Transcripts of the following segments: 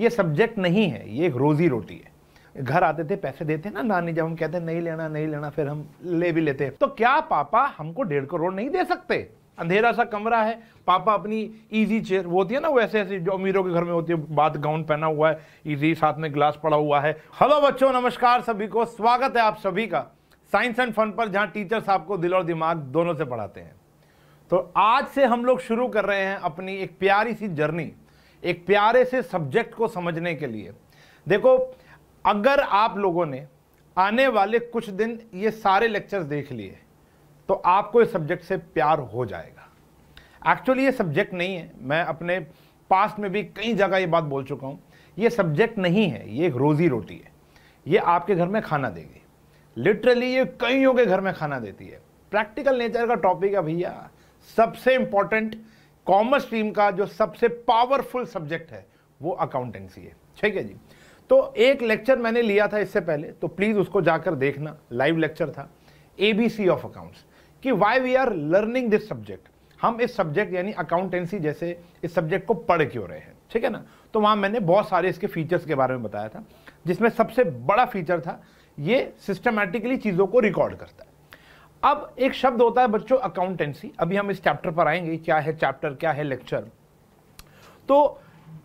ये सब्जेक्ट नहीं है ये एक रोज़ी रोटी है घर आते थे पैसे देते ना नानी जब हम कहते नहीं लेना नहीं लेना फिर हम ले भी लेते तो क्या पापा हमको डेढ़ करोड़ नहीं दे सकते अंधेरा सा कमरा है पापा अपनी इजी चेयर वो होती है ना वो ऐसे ऐसे जो अमीरों के घर में होती है बात गाउन पहना हुआ है इजी साथ में ग्लास पड़ा हुआ है हेलो बच्चों नमस्कार सभी को स्वागत है आप सभी का साइंस एंड फन पर जहाँ टीचर्स आपको दिल और दिमाग दोनों से पढ़ाते हैं तो आज से हम लोग शुरू कर रहे हैं अपनी एक प्यारी सी जर्नी एक प्यारे से सब्जेक्ट को समझने के लिए देखो अगर आप लोगों ने आने वाले कुछ दिन ये सारे लेक्चर्स देख लिए तो आपको इस सब्जेक्ट से प्यार हो जाएगा एक्चुअली ये सब्जेक्ट नहीं है मैं अपने पास्ट में भी कई जगह ये बात बोल चुका हूँ ये सब्जेक्ट नहीं है ये एक रोज़ी रोटी है ये आपके घर में खाना देगी लिटरली ये कईयों के घर में खाना देती है प्रैक्टिकल नेचर का टॉपिक है भैया सबसे इंपॉर्टेंट कॉमर्स स्ट्रीम का जो सबसे पावरफुल सब्जेक्ट है वो अकाउंटेंसी है ठीक है जी तो एक लेक्चर मैंने लिया था इससे पहले तो प्लीज़ उसको जाकर देखना लाइव लेक्चर था A B C of accounts कि why we are learning this subject हम इस सब्जेक्ट यानी अकाउंटेंसी जैसे इस सब्जेक्ट को पढ़ क्यों रहे हैं ठीक है ना तो वहां मैंने बहुत सारे इसके फीचर्स के बारे में बताया था जिसमें सबसे बड़ा फीचर था ये सिस्टमैटिकली चीज़ों को रिकॉर्ड करता है अब एक शब्द होता है बच्चों अकाउंटेंसी अभी हम इस चैप्टर पर आएंगे क्या है चैप्टर क्या है लेक्चर तो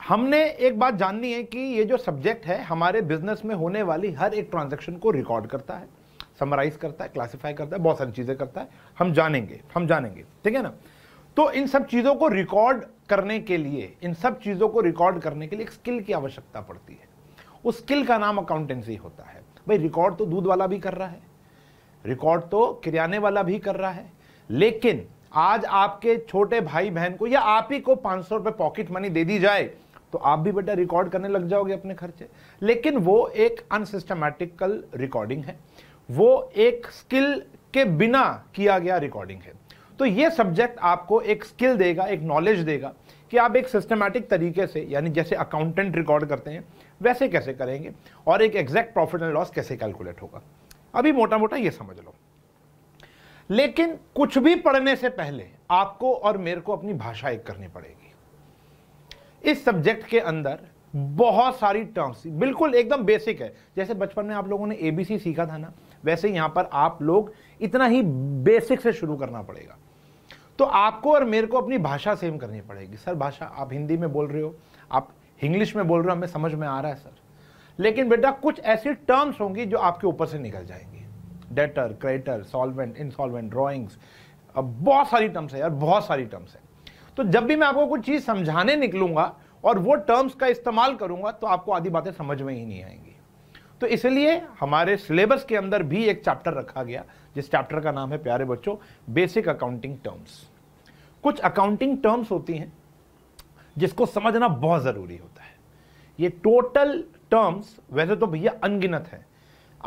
हमने एक बात जाननी है कि ये जो सब्जेक्ट है हमारे बिजनेस में होने वाली हर एक ट्रांजेक्शन को रिकॉर्ड करता है समराइज करता है क्लासिफाई करता है बहुत सारी चीज़ें करता है हम जानेंगे हम जानेंगे ठीक है ना तो इन सब चीज़ों को रिकॉर्ड करने के लिए इन सब चीज़ों को रिकॉर्ड करने के लिए एक स्किल की आवश्यकता पड़ती है उस स्किल का नाम अकाउंटेंसी होता है भाई रिकॉर्ड तो दूध वाला भी कर रहा है रिकॉर्ड तो किराने वाला भी कर रहा है लेकिन आज आपके छोटे भाई बहन को या आप ही को पांच सौ रुपए पॉकेट मनी दे दी जाए तो आप भी बेटा रिकॉर्ड करने लग जाओगे अपने खर्चे लेकिन वो एक अनसिस्टमैटिकल रिकॉर्डिंग है वो एक स्किल के बिना किया गया रिकॉर्डिंग है तो ये सब्जेक्ट आपको एक स्किल देगा एक नॉलेज देगा कि आप एक सिस्टमैटिक तरीके से यानी जैसे अकाउंटेंट रिकॉर्ड करते हैं वैसे कैसे करेंगे और एक एग्जैक्ट प्रॉफिट एंड लॉस कैसे कैलकुलेट होगा अभी मोटा मोटा ये समझ लो लेकिन कुछ भी पढ़ने से पहले आपको और मेरे को अपनी भाषा एक करनी पड़ेगी इस सब्जेक्ट के अंदर बहुत सारी टर्म्स बिल्कुल एकदम बेसिक है जैसे बचपन में आप लोगों ने एबीसी सीखा था ना वैसे यहां पर आप लोग इतना ही बेसिक से शुरू करना पड़ेगा तो आपको और मेरे को अपनी भाषा सेम करनी पड़ेगी सर भाषा आप हिंदी में बोल रहे हो आप इंग्लिश में बोल रहे हो हमें समझ में आ रहा है सर लेकिन बेटा कुछ ऐसी टर्म्स होंगी जो आपके ऊपर से निकल जाएंगी debtor creditor solvent insolvent drawings अब बहुत सारी टर्म्स है यार बहुत सारी टर्म्स है तो जब भी मैं आपको कुछ चीज़ समझाने निकलूंगा और वो टर्म्स का इस्तेमाल करूंगा तो आपको आधी बातें समझ में ही नहीं आएंगी तो इसलिए हमारे सिलेबस के अंदर भी एक चैप्टर रखा गया जिस चैप्टर का नाम है प्यारे बच्चों बेसिक अकाउंटिंग टर्म्स कुछ अकाउंटिंग टर्म्स होती हैं जिसको समझना बहुत ज़रूरी होता है ये टोटल टर्म्स वैसे तो भैया अनगिनत है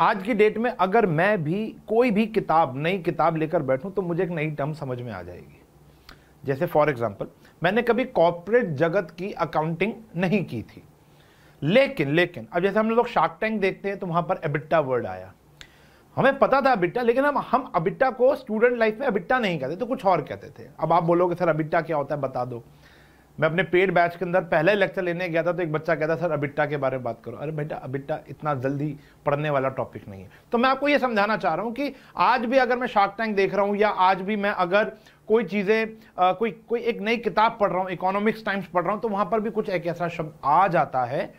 आज की डेट में अगर मैं भी कोई भी किताब नई किताब लेकर बैठूं तो मुझे एक नई टर्म समझ में आ जाएगी जैसे फॉर एग्जाम्पल मैंने कभी कॉरपोरेट जगत की अकाउंटिंग नहीं की थी लेकिन लेकिन अब जैसे हम लोग शार्क टैंक देखते हैं तो वहां पर एबिट्टा वर्ड आया हमें पता था अबिट्टा लेकिन हम हम अबिट्टा को स्टूडेंट लाइफ में अबिट्टा नहीं कहते तो कुछ और कहते थे अब आप बोलोगे सर अबिट्टा क्या होता है बता दो मैं अपने पेड बैच के अंदर पहले लेक्चर लेने गया था तो एक बच्चा कहता सर अबिट्टा के बारे में बात करो अरे बेटा अबिट्टा इतना जल्दी पढ़ने वाला टॉपिक नहीं है तो मैं आपको यह समझाना चाह रहा हूँ कि आज भी अगर मैं शार्क टैंक देख रहा हूँ या आज भी मैं अगर कोई चीज़ें कोई कोई एक नई किताब पढ़ रहा हूँ इकोनॉमिक्स टाइम्स पढ़ रहा हूं तो वहां पर भी कुछ एक ऐसा शब्द आ जाता है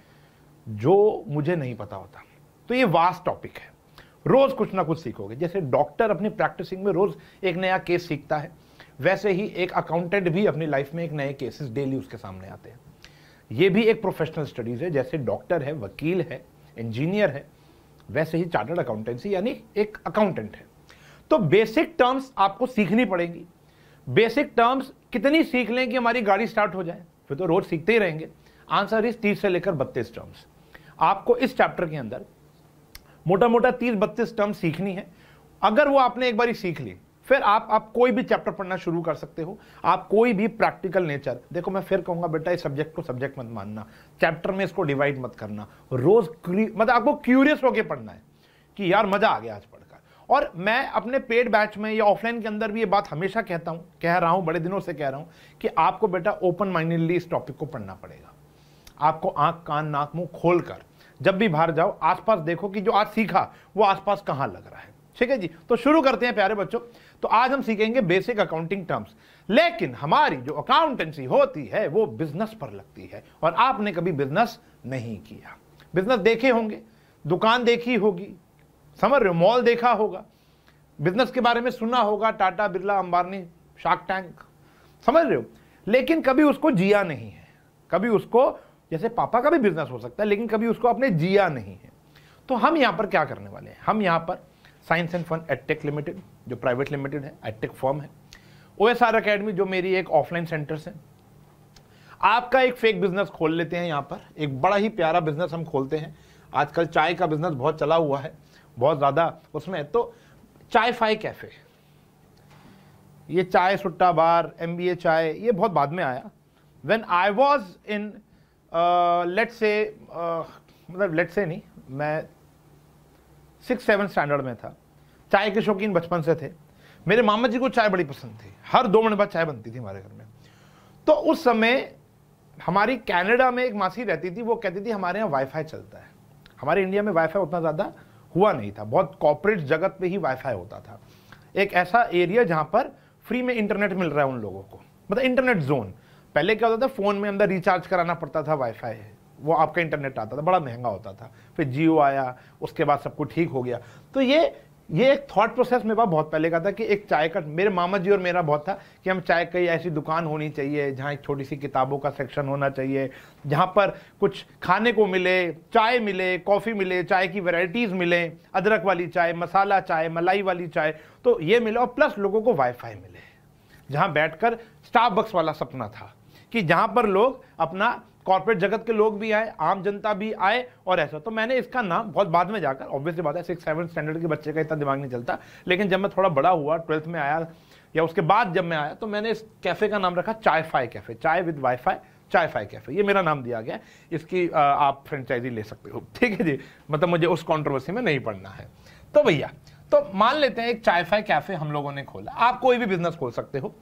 जो मुझे नहीं पता होता तो ये वास्ट टॉपिक है रोज़ कुछ ना कुछ सीखोगे जैसे डॉक्टर अपनी प्रैक्टिसिंग में रोज़ एक नया केस सीखता है वैसे ही एक अकाउंटेंट भी अपनी लाइफ में एक नए केसेस डेली उसके सामने आते हैं ये भी एक प्रोफेशनल स्टडीज़ है जैसे डॉक्टर है वकील है इंजीनियर है वैसे ही चार्टर्ड अकाउंटेंसी यानी एक अकाउंटेंट है तो बेसिक टर्म्स आपको सीखनी पड़ेगी बेसिक टर्म्स कितनी सीख लें कि हमारी गाड़ी स्टार्ट हो जाए फिर तो रोज सीखते ही रहेंगे आंसर इस तीस से लेकर बत्तीस टर्म्स आपको इस चैप्टर के अंदर मोटा मोटा तीस बत्तीस टर्म सीखनी है अगर वो आपने एक बार सीख ली फिर आप आप कोई भी चैप्टर पढ़ना शुरू कर सकते हो आप कोई भी प्रैक्टिकल नेचर देखो मैं फिर कहूंगा बेटा इस सब्जेक्ट को सब्जेक्ट मत मानना चैप्टर में इसको डिवाइड मत करना रोज मतलब आपको क्यूरियस होकर पढ़ना है कि यार मजा आ गया आज पढ़कर और मैं अपने पेड बैच में या ऑफलाइन के अंदर भी ये बात हमेशा कहता हूं कह रहा हूं बड़े दिनों से कह रहा हूं कि आपको बेटा ओपन माइंडेडली इस टॉपिक को पढ़ना पड़ेगा आपको आंख कान नाक मुंह खोलकर जब भी बाहर जाओ आसपास देखो कि जो आज सीखा वो आसपास कहां लग रहा है ठीक है जी तो शुरू करते हैं प्यारे बच्चों तो आज हम सीखेंगे बेसिक अकाउंटिंग टर्म्स लेकिन हमारी जो अकाउंटेंसी होती है वो बिजनेस पर लगती है और आपने कभी बिजनेस नहीं किया बिजनेस देखे होंगे दुकान देखी होगी समर मॉल देखा होगा बिजनेस के बारे में सुना होगा टाटा बिरला अंबानी शार्क टैंक समझ रहे हो लेकिन कभी उसको जिया नहीं है कभी उसको जैसे पापा का भी बिजनेस हो सकता है लेकिन कभी उसको आपने जिया नहीं है तो हम यहां पर क्या करने वाले हैं हम यहां पर science and fun edtech limited जो प्राइवेट लिमिटेड है एटेक फॉर्म है ओ एस आर अकेडमी जो मेरी एक ऑफलाइन सेंटर्स है आपका एक फेक बिजनेस खोल लेते हैं यहाँ पर एक बड़ा ही प्यारा बिजनेस हम खोलते हैं आजकल चाय का बिजनेस बहुत चला हुआ है बहुत ज़्यादा उसमें तो चाय फाई कैफ़े ये चाय सुट्टा बार एम बी ए चाय ये बहुत बाद में आया when I was in late से मतलब लेट से नहीं मैं सिक्स सेवन स्टैंडर्ड में था चाय के शौकीन बचपन से थे मेरे मामा जी को चाय बड़ी पसंद थी हर दो मिनट बाद चाय बनती थी हमारे घर में तो उस समय हमारी कनाडा में एक मासी रहती थी वो कहती थी हमारे यहाँ वाईफाई चलता है हमारे इंडिया में वाईफाई उतना ज़्यादा हुआ नहीं था बहुत कॉपरेट जगत पे ही वाईफाई होता था एक ऐसा एरिया जहाँ पर फ्री में इंटरनेट मिल रहा है उन लोगों को मतलब इंटरनेट जोन पहले क्या होता था फ़ोन में अंदर रिचार्ज कराना पड़ता था वाईफाई वो आपका इंटरनेट आता था बड़ा महंगा होता था फिर जियो आया उसके बाद सब कुछ ठीक हो गया तो ये ये एक थॉट प्रोसेस मेरे पास बहुत पहले का था कि एक चाय का मेरे मामा जी और मेरा बहुत था कि हम चाय की ऐसी दुकान होनी चाहिए जहाँ एक छोटी सी किताबों का सेक्शन होना चाहिए जहाँ पर कुछ खाने को मिले चाय मिले कॉफ़ी मिले चाय की वैरायटीज़ मिले अदरक वाली चाय मसाला चाय मलाई वाली चाय तो ये मिले और प्लस लोगों को वाईफाई मिले जहाँ बैठकर बक्स वाला सपना था कि जहाँ पर लोग अपना कॉर्पोरेट जगत के लोग भी आए आम जनता भी आए और ऐसा तो मैंने इसका नाम बहुत बाद में जाकर ऑब्वियसली बात है सिक्स सेवन स्टैंडर्ड के बच्चे का इतना दिमाग नहीं चलता लेकिन जब मैं थोड़ा बड़ा हुआ ट्वेल्थ में आया या उसके बाद जब मैं आया तो मैंने इस कैफ़े का नाम रखा Chai Fi cafe chai with wifi Chai Fi cafe ये मेरा नाम दिया गया इसकी आप फ्रेंचाइजी ले सकते हो ठीक है जी मतलब मुझे उस कॉन्ट्रोवर्सी में नहीं पड़ना है तो भैया तो मान लेते हैं एक चाय फाई कैफ़े हम लोगों ने खोला आप कोई भी बिजनेस खोल सकते हो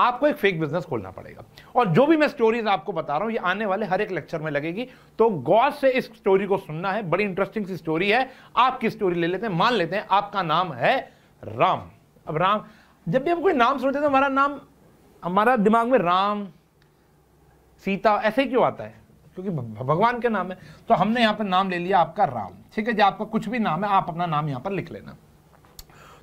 आपको एक फेक बिजनेस खोलना पड़ेगा और जो भी मैं स्टोरीज आपको बता रहा हूं ये आने वाले हर एक लेक्चर में लगेगी तो गौर से इस स्टोरी को सुनना है बड़ी इंटरेस्टिंग सी स्टोरी है आपकी स्टोरी ले लेते हैं मान लेते हैं आपका नाम है राम अब राम जब भी हम कोई नाम सुनते हैं तो हमारा नाम हमारा दिमाग में राम सीता ऐसे क्यों आता है क्योंकि भगवान के नाम है तो हमने यहाँ पर नाम ले लिया आपका राम ठीक है जी आपका कुछ भी नाम है आप अपना नाम यहाँ पर लिख लेना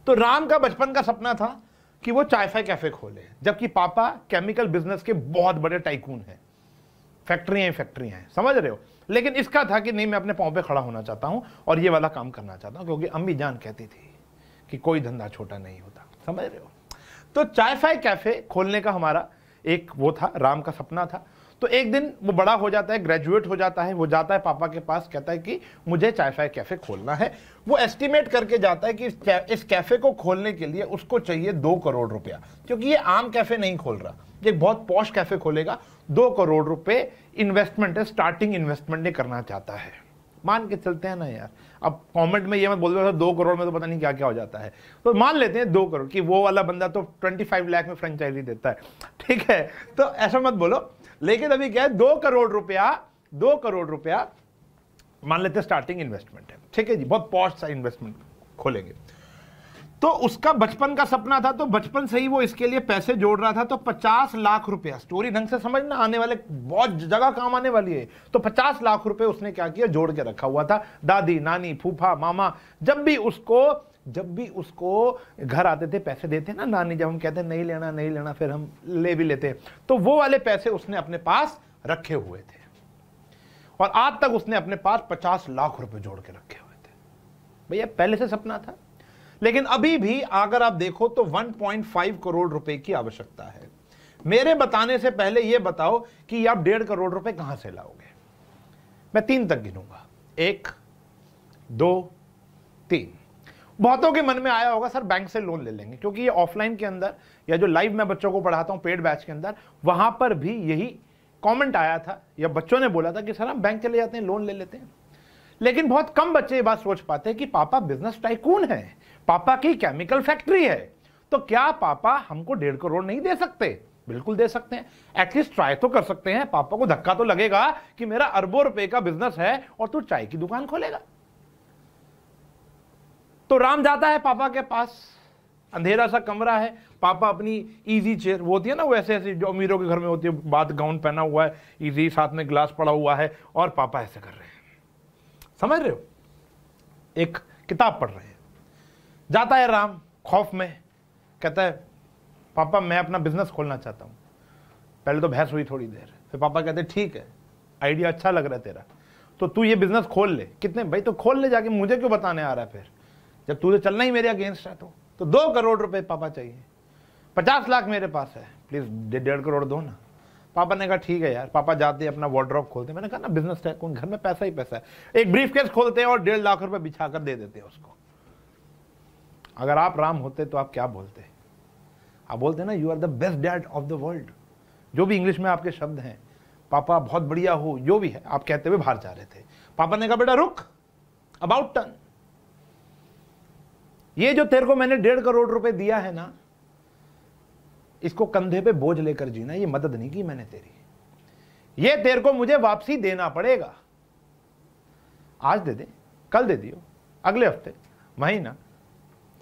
तो राम का बचपन का सपना था कि वो फाई कैफे खोले जबकि पापा केमिकल बिजनेस के बहुत बड़े टाइकून हैं फैक्ट्रियाँ ही फैक्ट्रियाँ हैं समझ रहे हो लेकिन इसका था कि नहीं मैं अपने पाँव पे खड़ा होना चाहता हूँ और ये वाला काम करना चाहता हूँ क्योंकि अम्मी जान कहती थी कि कोई धंधा छोटा नहीं होता समझ रहे हो तो चाय फाई कैफे खोलने का हमारा एक वो था राम का सपना था तो एक दिन वो बड़ा हो जाता है ग्रेजुएट हो जाता है वो जाता है पापा के पास कहता है कि मुझे चाय फाय कैफ़े खोलना है वो एस्टिमेट करके जाता है कि इस कैफ़े को खोलने के लिए उसको चाहिए दो करोड़ रुपया क्योंकि ये आम कैफ़े नहीं खोल रहा ये बहुत पॉश कैफ़े खोलेगा दो करोड़ रुपए इन्वेस्टमेंट है स्टार्टिंग इन्वेस्टमेंट ये करना चाहता है मान के चलते हैं ना यार अब कमेंट में ये मत बोल रहे दो करोड़ में तो पता नहीं क्या क्या हो जाता है तो मान लेते हैं दो करोड़ कि वो वाला बंदा तो ट्वेंटी फाइव लाख में फ्रेंचाइजी देता है ठीक है तो ऐसा मत बोलो लेकिन अभी क्या है दो करोड़ रुपया दो करोड़ रुपया मान लेते स्टार्टिंग इन्वेस्टमेंट है ठीक है जी बहुत पॉस्ट सा इन्वेस्टमेंट खोलेंगे तो उसका बचपन का सपना था तो बचपन से ही वो इसके लिए पैसे जोड़ रहा था तो 50 लाख रुपया स्टोरी ढंग से समझना आने वाले बहुत जगह काम आने वाली है तो 50 लाख रुपए उसने क्या किया जोड़ के रखा हुआ था दादी नानी फूफा मामा जब भी उसको जब भी उसको घर आते थे पैसे देते ना नानी जब हम कहते नहीं लेना नहीं लेना फिर हम ले भी लेते तो वो वाले पैसे उसने अपने पास रखे हुए थे और आज तक उसने अपने पास पचास लाख रुपए जोड़ के रखे हुए थे भैया पहले से सपना था लेकिन अभी भी अगर आप देखो तो 1.5 करोड़ रुपए की आवश्यकता है मेरे बताने से पहले यह बताओ कि आप डेढ़ करोड़ रुपए कहां से लाओगे मैं तीन तक गिनूंगा एक दो तीन बहुतों के मन में आया होगा सर बैंक से लोन ले लेंगे क्योंकि ये ऑफलाइन के अंदर या जो लाइव मैं बच्चों को पढ़ाता हूँ पेड बैच के अंदर वहाँ पर भी यही कमेंट आया था या बच्चों ने बोला था कि सर हम बैंक चले जाते हैं लोन ले लेते हैं लेकिन बहुत कम बच्चे ये बात सोच पाते हैं कि पापा बिजनेस टाइकून है पापा की केमिकल फैक्ट्री है तो क्या पापा हमको डेढ़ करोड़ नहीं दे सकते बिल्कुल दे सकते हैं एटलीस्ट ट्राई तो कर सकते हैं पापा को धक्का तो लगेगा कि मेरा अरबों रुपए का बिजनेस है और तू चाय की दुकान खोलेगा तो राम जाता है पापा के पास अंधेरा सा कमरा है पापा अपनी इजी चेयर वो होती है ना वो ऐसे ऐसे जो अमीरों के घर में होती है बात गाउन पहना हुआ है इजी साथ में ग्लास पड़ा हुआ है और पापा ऐसे कर रहे हैं समझ रहे हो एक किताब पढ़ रहे हैं जाता है राम खौफ में कहता है पापा मैं अपना बिजनेस खोलना चाहता हूँ पहले तो बहस हुई थोड़ी देर फिर पापा कहते ठीक है आइडिया अच्छा लग रहा है तेरा तो तू ये बिजनेस खोल ले कितने भाई तो खोल ले जाके मुझे क्यों बताने आ रहा है फिर जब तुझे तो चलना ही मेरे अगेंस्ट है तो तो दो करोड़ रुपए पापा चाहिए पचास लाख मेरे पास है प्लीज़ डेढ़ करोड़ दो ना पापा ने कहा ठीक है यार पापा जाते अपना वार्ड्रॉप खोलते मैंने कहा ना बिजनेस है घर में पैसा ही पैसा है एक ब्रीफ केस खोलते हैं और डेढ़ लाख रुपए बिछा कर दे देते हैं उसको अगर आप राम होते तो आप क्या बोलते आप बोलते ना you are the best dad of the world जो भी इंग्लिश में आपके शब्द हैं पापा बहुत बढ़िया हो जो भी है आप कहते हुए बाहर जा रहे थे पापा ने कहा बेटा रुक अबाउट टर्न ये जो तेरे को मैंने डेढ़ करोड़ रुपए दिया है ना इसको कंधे पे बोझ लेकर जीना ये मदद नहीं की मैंने तेरी ये तेरे को मुझे वापसी देना पड़ेगा आज दे दे कल दे दियो अगले हफ्ते महीना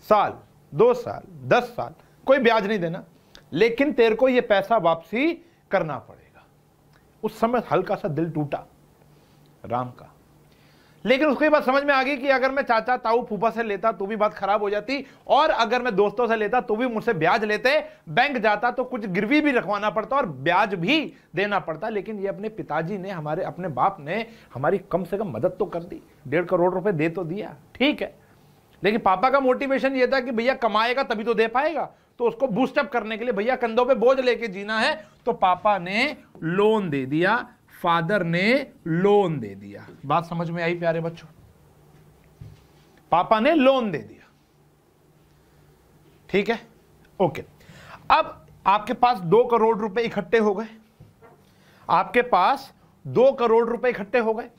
साल दो साल दस साल कोई ब्याज नहीं देना लेकिन तेरे को यह पैसा वापसी करना पड़ेगा उस समय हल्का सा दिल टूटा राम का लेकिन उसको ये बात समझ में आ गई कि अगर मैं चाचा ताऊ फूफा से लेता तो भी बात खराब हो जाती और अगर मैं दोस्तों से लेता तो भी मुझसे ब्याज लेते बैंक जाता तो कुछ गिरवी भी रखवाना पड़ता और ब्याज भी देना पड़ता लेकिन ये अपने पिताजी ने हमारे अपने बाप ने हमारी कम से कम मदद तो कर दी डेढ़ करोड़ रुपए दे तो दिया ठीक है लेकिन पापा का मोटिवेशन ये था कि भैया कमाएगा तभी तो दे पाएगा तो उसको बूस्टअप करने के लिए भैया कंधों पे बोझ लेके जीना है तो पापा ने लोन दे दिया फादर ने लोन दे दिया बात समझ में आई प्यारे बच्चों पापा ने लोन दे दिया ठीक है ओके अब आपके पास दो करोड़ रुपए इकट्ठे हो गए आपके पास दो करोड़ रुपए इकट्ठे हो गए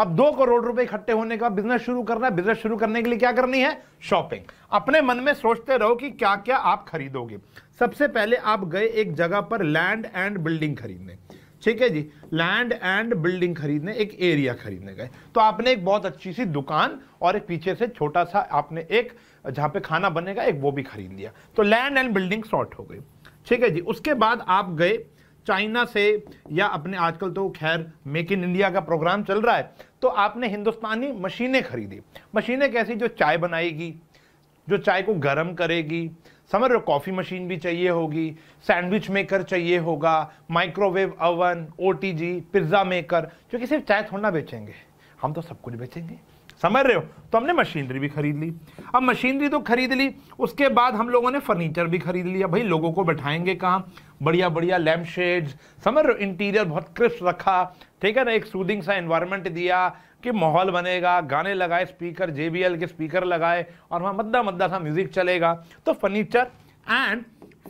अब दो करोड़ रुपए इकट्ठे होने का बिजनेस शुरू करना है बिजनेस शुरू करने के लिए क्या करनी है शॉपिंग अपने मन में सोचते रहो कि क्या क्या आप खरीदोगे सबसे पहले आप गए एक जगह पर लैंड एंड बिल्डिंग खरीदने ठीक है जी लैंड एंड बिल्डिंग खरीदने एक एरिया खरीदने गए तो आपने एक बहुत अच्छी सी दुकान और एक पीछे से छोटा सा आपने एक जहाँ पे खाना बनेगा एक वो भी खरीद लिया तो लैंड एंड बिल्डिंग शॉर्ट हो गई ठीक है जी उसके बाद आप गए चाइना से या अपने आजकल तो खैर मेक इन इंडिया का प्रोग्राम चल रहा है तो आपने हिंदुस्तानी मशीनें खरीदी मशीनें कैसी जो चाय बनाएगी जो चाय को गर्म करेगी समझ रहे हो कॉफ़ी मशीन भी चाहिए होगी सैंडविच मेकर चाहिए होगा माइक्रोवेव ओवन ओ पिज़्ज़ा मेकर क्योंकि सिर्फ चाय थोड़ा बेचेंगे हम तो सब कुछ बेचेंगे समझ रहे हो तो हमने मशीनरी भी खरीद ली अब मशीनरी तो खरीद ली उसके बाद हम लोगों ने फर्नीचर भी खरीद लिया भाई लोगों को बैठाएंगे कहाँ बढ़िया बढ़िया लैम्प शेड्स समझ रहे हो इंटीरियर बहुत क्रिस्प रखा ठीक है ना एक सूदिंग सा एनवायरमेंट दिया कि माहौल बनेगा गाने लगाए स्पीकर जे के स्पीकर लगाए और वहाँ मद्दा मद्दा सा म्यूज़िक चलेगा तो फर्नीचर एंड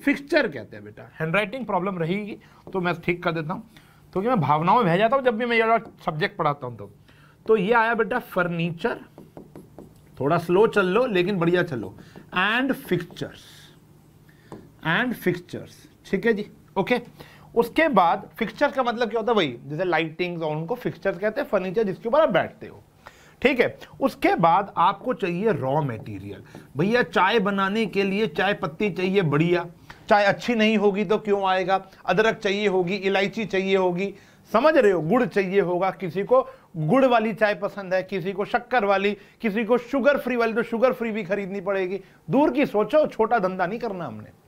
फिक्सचर कहते हैं बेटा हैंडराइटिंग प्रॉब्लम रहेगी तो मैं ठीक कर देता हूँ तो मैं भावनाओं में भेज जाता हूँ जब भी मैं ये सब्जेक्ट पढ़ाता हूँ तो तो ये आया बेटा फर्नीचर थोड़ा स्लो चल लो लेकिन बढ़िया चलो एंड फिक्सचर्स एंड फिक्सचर्स ठीक है जी ओके okay? उसके बाद फिक्सचर का मतलब क्या होता है वही जैसे लाइटिंग और उनको फिक्सचर कहते हैं फर्नीचर जिसके ऊपर आप बैठते हो ठीक है उसके बाद आपको चाहिए रॉ मटेरियल भैया चाय बनाने के लिए चाय पत्ती चाहिए बढ़िया चाय अच्छी नहीं होगी तो क्यों आएगा अदरक चाहिए होगी इलायची चाहिए होगी समझ रहे हो गुड़ चाहिए होगा किसी को गुड़ वाली चाय पसंद है किसी को शक्कर वाली किसी को शुगर फ्री वाली तो शुगर फ्री भी खरीदनी पड़ेगी दूर की सोचो छोटा धंधा नहीं करना हमने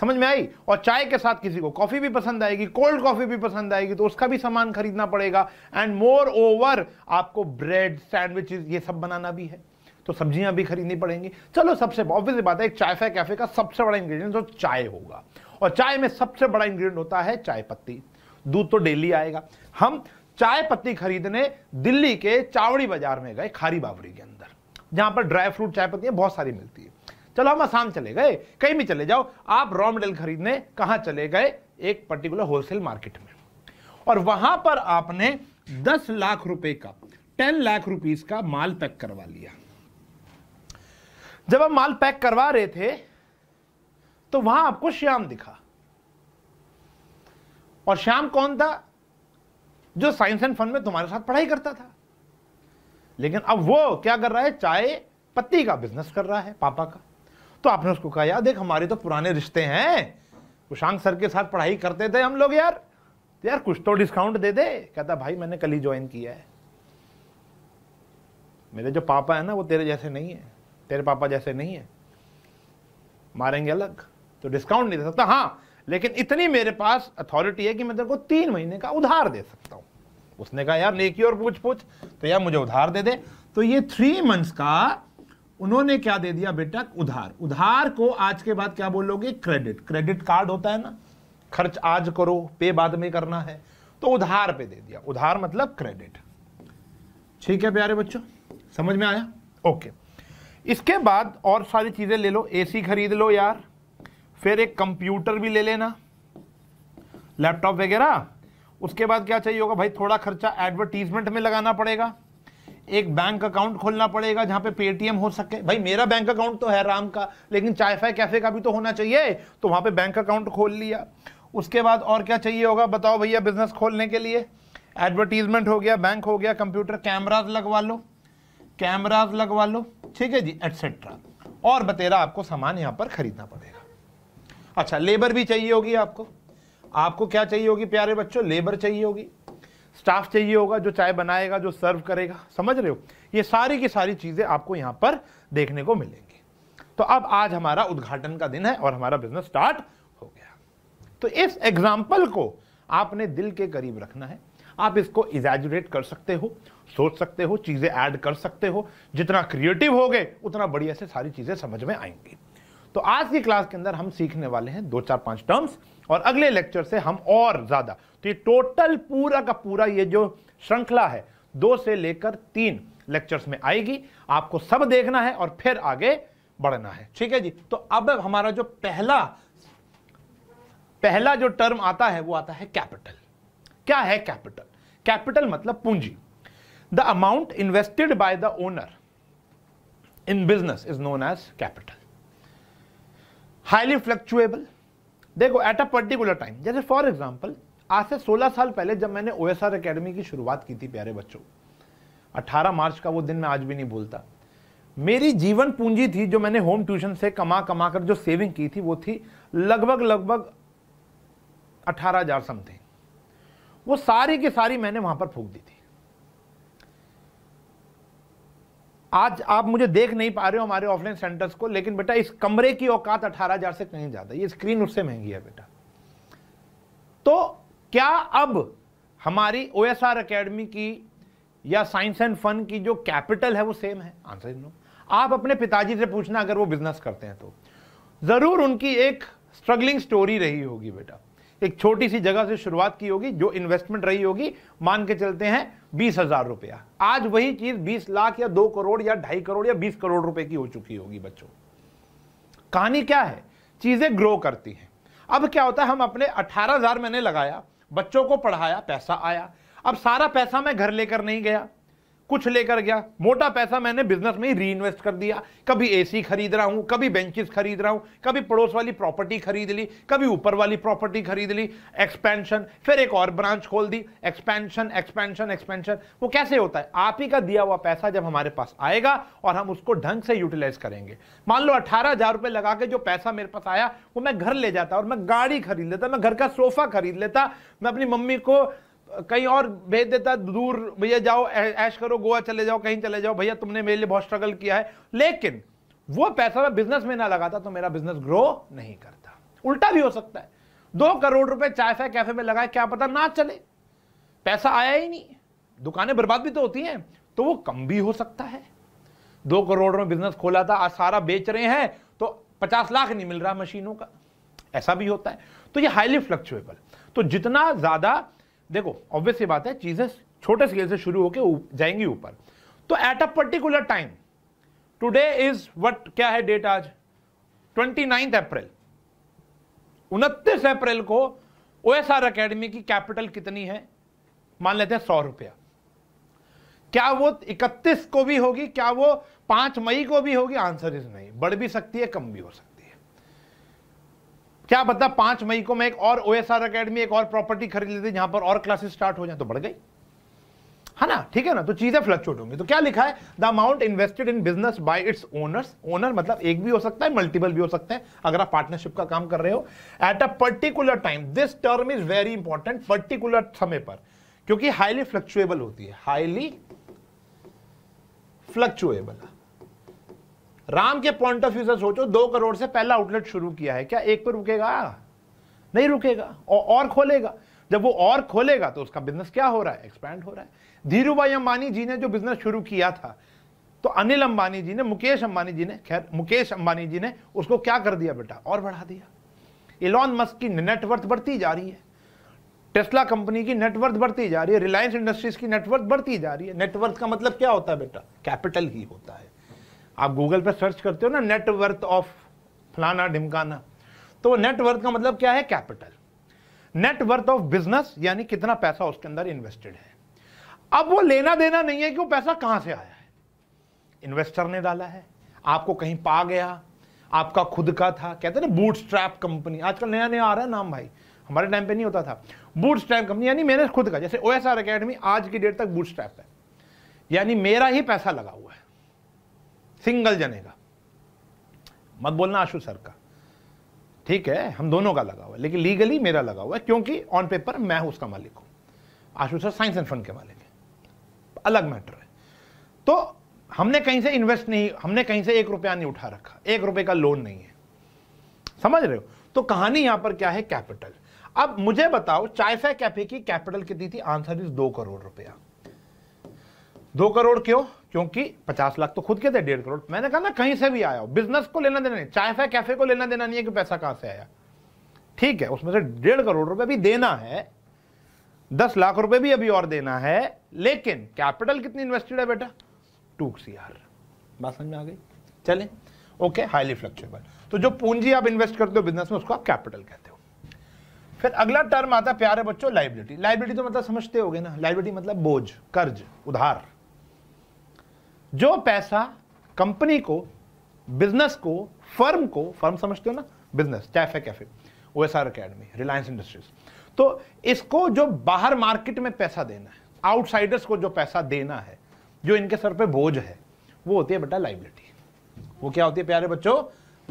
समझ में आई और चाय के साथ किसी को कॉफ़ी भी पसंद आएगी कोल्ड कॉफ़ी भी पसंद आएगी तो उसका भी सामान खरीदना पड़ेगा एंड मोर ओवर आपको ब्रेड सैंडविच ये सब बनाना भी है तो सब्जियां भी खरीदनी पड़ेंगी चलो सबसे ऑब्वियस बात है एक चाय फाय कैफे का सबसे बड़ा इंग्रेडिएंट तो चाय होगा और चाय में सबसे बड़ा इंग्रेडिएंट होता है चाय पत्ती दूध तो डेली आएगा हम चाय पत्ती खरीदने दिल्ली के चावड़ी बाजार में गए खारी बावड़ी के अंदर जहां पर ड्राई फ्रूट चाय पत्तियां बहुत सारी मिलती है चलो हम आसाम चले गए कहीं भी चले जाओ आप रॉ मटेरियल खरीदने कहाँ चले गए एक पर्टिकुलर होलसेल मार्केट में और वहां पर आपने दस लाख रुपए का टेन लाख रुपीज का माल पैक करवा लिया जब हम माल पैक करवा रहे थे तो वहां आपको श्याम दिखा और श्याम कौन था जो साइंस एंड फन में तुम्हारे साथ पढ़ाई करता था लेकिन अब वो क्या कर रहा है चाय पत्ती का बिजनेस कर रहा है पापा का तो आपने उसको कहा यार देख हमारे तो पुराने रिश्ते हैं कुशांक सर के साथ पढ़ाई करते थे हम लोग यार तो यार कुछ तो डिस्काउंट दे दे कहता भाई मैंने कल ही ज्वाइन किया है मेरे जो पापा है ना वो तेरे जैसे नहीं है तेरे पापा जैसे नहीं है मारेंगे अलग तो डिस्काउंट नहीं दे सकता हाँ लेकिन इतनी मेरे पास अथॉरिटी है कि मैं तेरे को तीन महीने का उधार दे सकता हूँ उसने कहा यार नेकी और पूछ पूछ तो यार मुझे उधार दे दे तो ये थ्री मंथ्स का उन्होंने क्या दे दिया बेटा उधार उधार को आज के बाद क्या बोलोगे क्रेडिट क्रेडिट कार्ड होता है ना खर्च आज करो पे बाद में करना है तो उधार पे दे दिया उधार मतलब क्रेडिट ठीक है प्यारे बच्चों समझ में आया ओके इसके बाद और सारी चीजें ले लो एसी खरीद लो यार फिर एक कंप्यूटर भी ले लेना लैपटॉप वगैरह उसके बाद क्या चाहिए होगा भाई थोड़ा खर्चा एडवर्टीजमेंट में लगाना पड़ेगा एक बैंक अकाउंट खोलना पड़ेगा जहां पे पेटीएम हो सके भाई मेरा बैंक अकाउंट तो है राम का लेकिन चायफाई कैफे का भी तो होना चाहिए तो वहां पे बैंक अकाउंट खोल लिया उसके बाद और क्या चाहिए होगा बताओ भैया बिजनेस खोलने के लिए एडवर्टीजमेंट हो गया बैंक हो गया कंप्यूटर कैमराज लगवा लो कैमराज लगवा लो ठीक है जी एटसेट्रा और बतेरा आपको सामान यहाँ पर खरीदना पड़ेगा अच्छा लेबर भी चाहिए होगी आपको आपको क्या चाहिए होगी प्यारे बच्चों लेबर चाहिए होगी स्टाफ चाहिए होगा जो चाय बनाएगा जो सर्व करेगा समझ रहे हो ये सारी की सारी चीज़ें आपको यहाँ पर देखने को मिलेंगी तो अब आज हमारा उद्घाटन का दिन है और हमारा बिजनेस स्टार्ट हो गया तो इस एग्जाम्पल को आपने दिल के करीब रखना है आप इसको इजेजुरेट कर सकते हो सोच सकते हो चीज़ें ऐड कर सकते हो जितना क्रिएटिव होगे उतना बढ़िया से सारी चीज़ें समझ में आएंगी तो आज की क्लास के अंदर हम सीखने वाले हैं दो चार पांच टर्म्स और अगले लेक्चर से हम और ज़्यादा तो ये टोटल पूरा का पूरा ये जो श्रृंखला है दो से लेकर तीन लेक्चर्स में आएगी आपको सब देखना है और फिर आगे बढ़ना है ठीक है जी तो अब हमारा जो पहला पहला जो टर्म आता है वो आता है कैपिटल क्या है कैपिटल कैपिटल मतलब पूंजी the amount invested by the owner in business is known as capital highly fluctuable देखो एट अ पर्टिकुलर टाइम जैसे फॉर एग्जाम्पल आज से 16 साल पहले जब मैंने ओ एस एकेडमी की शुरुआत की थी प्यारे बच्चों 18 मार्च का वो दिन मैं आज भी नहीं भूलता मेरी जीवन पूंजी थी जो मैंने होम ट्यूशन से कमा कमा कर जो सेविंग की थी वो थी लगभग लगभग अठारह हजार समथिंग वो सारी की सारी मैंने वहां पर फूक दी थी आज आप मुझे देख नहीं पा रहे हो हमारे ऑफलाइन सेंटर्स को लेकिन बेटा इस कमरे की औकात अठारह हजार से कहीं ज्यादा ये स्क्रीन उससे महंगी है बेटा तो क्या अब हमारी ओ एस आर अकेडमी की या साइंस एंड फन की जो कैपिटल है वो सेम है आंसर इन आप अपने पिताजी से पूछना अगर वो बिजनेस करते हैं तो ज़रूर उनकी एक स्ट्रगलिंग स्टोरी रही होगी बेटा एक छोटी सी जगह से शुरुआत की होगी जो इन्वेस्टमेंट रही होगी मान के चलते हैं बीस हजार रुपया आज वही चीज बीस लाख या दो करोड़ या ढाई करोड़ या बीस करोड़ रुपए की हो चुकी होगी बच्चों कहानी क्या है चीजें ग्रो करती हैं अब क्या होता है हम अपने अठारह हजार मैंने लगाया बच्चों को पढ़ाया पैसा आया अब सारा पैसा मैं घर लेकर नहीं गया कुछ लेकर गया मोटा पैसा मैंने बिजनेस में ही इन्वेस्ट कर दिया कभी एसी खरीद रहा हूं कभी बेंचेस खरीद रहा हूं कभी पड़ोस वाली प्रॉपर्टी खरीद ली कभी ऊपर वाली प्रॉपर्टी खरीद ली एक्सपेंशन फिर एक और ब्रांच खोल दी एक्सपेंशन एक्सपेंशन एक्सपेंशन वो कैसे होता है आप ही का दिया हुआ पैसा जब हमारे पास आएगा और हम उसको ढंग से यूटिलाइज करेंगे मान लो अठारह हजार रुपये लगा के जो पैसा मेरे पास आया वो मैं घर ले जाता और मैं गाड़ी खरीद लेता मैं घर का सोफा खरीद लेता मैं अपनी मम्मी को कहीं और भेज देता दूर भैया जाओ ऐश करो गोवा चले जाओ कहीं चले जाओ भैया तुमने मेरे लिए बहुत स्ट्रगल किया है लेकिन वो पैसा मैं बिजनेस में ना लगाता तो मेरा बिजनेस ग्रो नहीं करता उल्टा भी हो सकता है दो करोड़ रुपए चाय फाय कैफे में लगाए क्या पता ना चले पैसा आया ही नहीं दुकानें बर्बाद भी तो होती हैं तो वो कम भी हो सकता है दो करोड़ में बिजनेस खोला था आज सारा बेच रहे हैं तो पचास लाख नहीं मिल रहा मशीनों का ऐसा भी होता है तो ये हाईली फ्लक्चुएबल तो जितना ज्यादा देखो ऑब्वियस बात है चीजें छोटे स्केल से शुरू होकर जाएंगी ऊपर तो at a particular time today is what क्या है डेट आज ट्वेंटी नाइन्थ अप्रैल उनतीस अप्रैल को ओ एस आर अकेडमी की कैपिटल कितनी है मान लेते हैं सौ रुपया क्या वो इकतीस को भी होगी क्या वो पांच मई को भी होगी आंसर इज नहीं बढ़ भी सकती है कम भी हो सकती है क्या पता पांच मई को मैं एक और ओ एस अकेडमी एक और प्रॉपर्टी खरीद लेती जहां पर और क्लासेस स्टार्ट हो जाए तो बढ़ गई है ना ठीक है ना तो चीजें फ्लक्चुएट होंगी तो क्या लिखा है the amount invested in business by its owners owner मतलब एक भी हो सकता है मल्टीपल भी हो सकते हैं अगर आप पार्टनरशिप का काम कर रहे हो at a particular time this term is very important particular समय पर क्योंकि हाईली फ्लक्चुएबल होती है हाईली फ्लक्चुएबल राम के पॉइंट ऑफ व्यू से सोचो दो करोड़ से पहला आउटलेट शुरू किया है क्या एक पर रुकेगा नहीं रुकेगा और, और खोलेगा जब वो और खोलेगा तो उसका बिजनेस क्या हो रहा है एक्सपैंड हो रहा है धीरू भाई अंबानी जी ने जो बिजनेस शुरू किया था तो अनिल अंबानी जी ने मुकेश अंबानी जी ने खैर मुकेश अंबानी जी ने उसको क्या कर दिया बेटा और बढ़ा दिया इलॉन मस्क की नेटवर्थ बढ़ती जा रही है टेस्ला कंपनी की नेटवर्थ बढ़ती जा रही है रिलायंस इंडस्ट्रीज की नेटवर्थ बढ़ती जा रही है नेटवर्थ का मतलब क्या होता है बेटा कैपिटल ही होता है आप गूगल पर सर्च करते हो ना नेटवर्थ ऑफ फलाना ढिमकाना तो नेटवर्थ का मतलब क्या है कैपिटल नेटवर्थ ऑफ बिजनेस यानी कितना पैसा उसके अंदर इन्वेस्टेड है अब वो लेना देना नहीं है कि वो पैसा कहां से आया है इन्वेस्टर ने डाला है आपको कहीं पा गया आपका खुद का था कहते हैं ना बूट स्ट्रैप कंपनी आजकल नया नया आ रहा है नाम भाई हमारे टाइम पे नहीं होता था बूट स्ट्रैप कंपनी यानी मैंने खुद का जैसे ओ एस आर अकेडमी आज की डेट तक बूट स्ट्रैप है यानी मेरा ही पैसा लगा हुआ सिंगल जने का मत बोलना आशु सर का ठीक है हम दोनों का लगा हुआ है लेकिन लीगली मेरा लगा हुआ है क्योंकि ऑन पेपर मैं उसका मालिक हूं Ashu sir science and fun के मालिक है अलग मैटर है तो हमने कहीं से इन्वेस्ट नहीं हमने कहीं से एक रुपया नहीं उठा रखा एक रुपये का लोन नहीं है समझ रहे हो तो कहानी यहां पर क्या है कैपिटल अब मुझे बताओ चाइफे कैफे की कैपिटल कितनी थी आंसर इज दो करोड़ रुपया दो करोड़ क्यों क्योंकि पचास लाख तो खुद के थे डेढ़ करोड़ मैंने कहा ना कहीं से भी आया हो बिजनेस को लेना देना नहीं चाय कैफे को लेना देना नहीं है कि पैसा कहां से आया ठीक है उसमें से डेढ़ करोड़ रुपए भी देना है दस लाख रुपए भी अभी और देना है लेकिन कैपिटल कितनी इन्वेस्टेड है बेटा टू सी आर बात समझ में आ गई चले ओके हाईली फ्लेक्चुएबल तो जो पूंजी आप इन्वेस्ट करते हो बिजनेस में उसको आप कैपिटल कहते हो फिर अगला टर्म आता है प्यारे बच्चों लाइबिलिटी लाइबिलिटी तो मतलब समझते हो ना लाइबिलिटी मतलब बोझ कर्ज उधार जो पैसा कंपनी को बिजनेस को फर्म को फर्म समझते हो ना business cafe cafe O S R academy Reliance Industries तो इसको जो बाहर मार्केट में पैसा देना है आउटसाइडर्स को जो पैसा देना है जो इनके सर पे बोझ है वो होती है बेटा लाइबिलिटी वो क्या होती है प्यारे बच्चों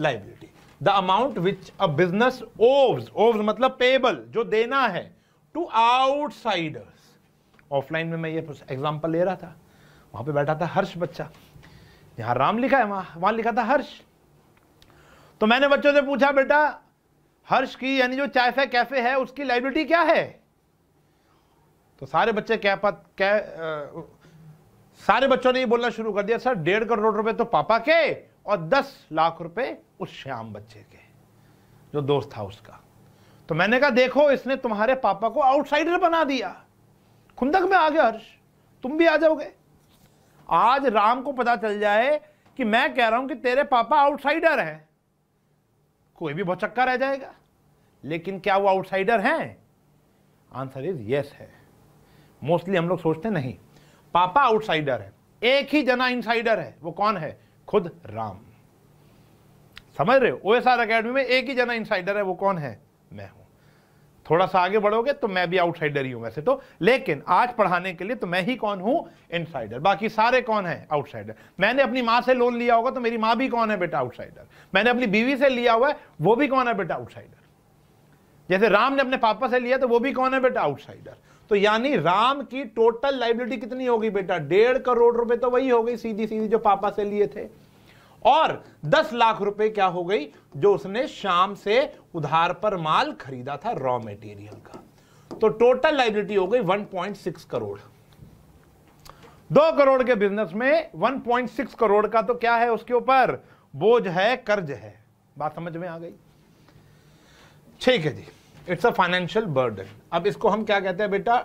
liability the amount which a business owes owes मतलब पेबल जो देना है टू आउटसाइडर्स ऑफलाइन में मैं ये एग्जांपल ले रहा था वहां पे बैठा था हर्ष बच्चा यहां राम लिखा है वहां वहां लिखा था हर्ष तो मैंने बच्चों से पूछा बेटा हर्ष की यानी जो चाय कैफे है उसकी लाइबिलिटी क्या है तो सारे बच्चे कह कै आ, सारे बच्चों ने ये बोलना शुरू कर दिया सर डेढ़ करोड़ रुपए तो पापा के और दस लाख रुपए उस श्याम बच्चे के जो दोस्त था उसका तो मैंने कहा देखो इसने तुम्हारे पापा को आउटसाइडर बना दिया खुंदक में आ गया हर्ष तुम भी आ जाओगे आज राम को पता चल जाए कि मैं कह रहा हूं कि तेरे पापा आउटसाइडर हैं कोई भी भौचक्का रह जाएगा लेकिन क्या वो आउटसाइडर हैं आंसर इज यस है मोस्टली हम लोग सोचते नहीं पापा आउटसाइडर है एक ही जना इनसाइडर है वो कौन है खुद राम समझ रहे हो ओएसआर एकेडमी में एक ही जना इनसाइडर है वो कौन है मैं हूं थोड़ा सा आगे बढ़ोगे तो मैं भी आउटसाइडर ही हूं वैसे तो लेकिन आज पढ़ाने के लिए तो मैं ही कौन हूं इनसाइडर बाकी सारे कौन है आउटसाइडर मैंने अपनी माँ से लोन लिया होगा तो मेरी माँ भी कौन है बेटा आउटसाइडर मैंने अपनी बीवी से लिया हुआ है वो भी कौन है बेटा आउटसाइडर जैसे राम ने अपने पापा से लिया तो वो भी कौन है बेटा आउटसाइडर तो यानी राम की टोटल लाइबिलिटी कितनी होगी बेटा डेढ़ करोड़ रुपए तो वही हो गई सीधी सीधी जो पापा से लिए थे और दस लाख रुपए क्या हो गई जो उसने शाम से उधार पर माल खरीदा था रॉ मेटीरियल का तो टोटल लाइबिलिटी हो गई 1.6 करोड़ दो करोड़ के बिजनेस में 1.6 करोड़ का तो क्या है उसके ऊपर बोझ है कर्ज है बात समझ में आ गई ठीक है जी इट्स अ फाइनेंशियल बर्डन अब इसको हम क्या कहते हैं बेटा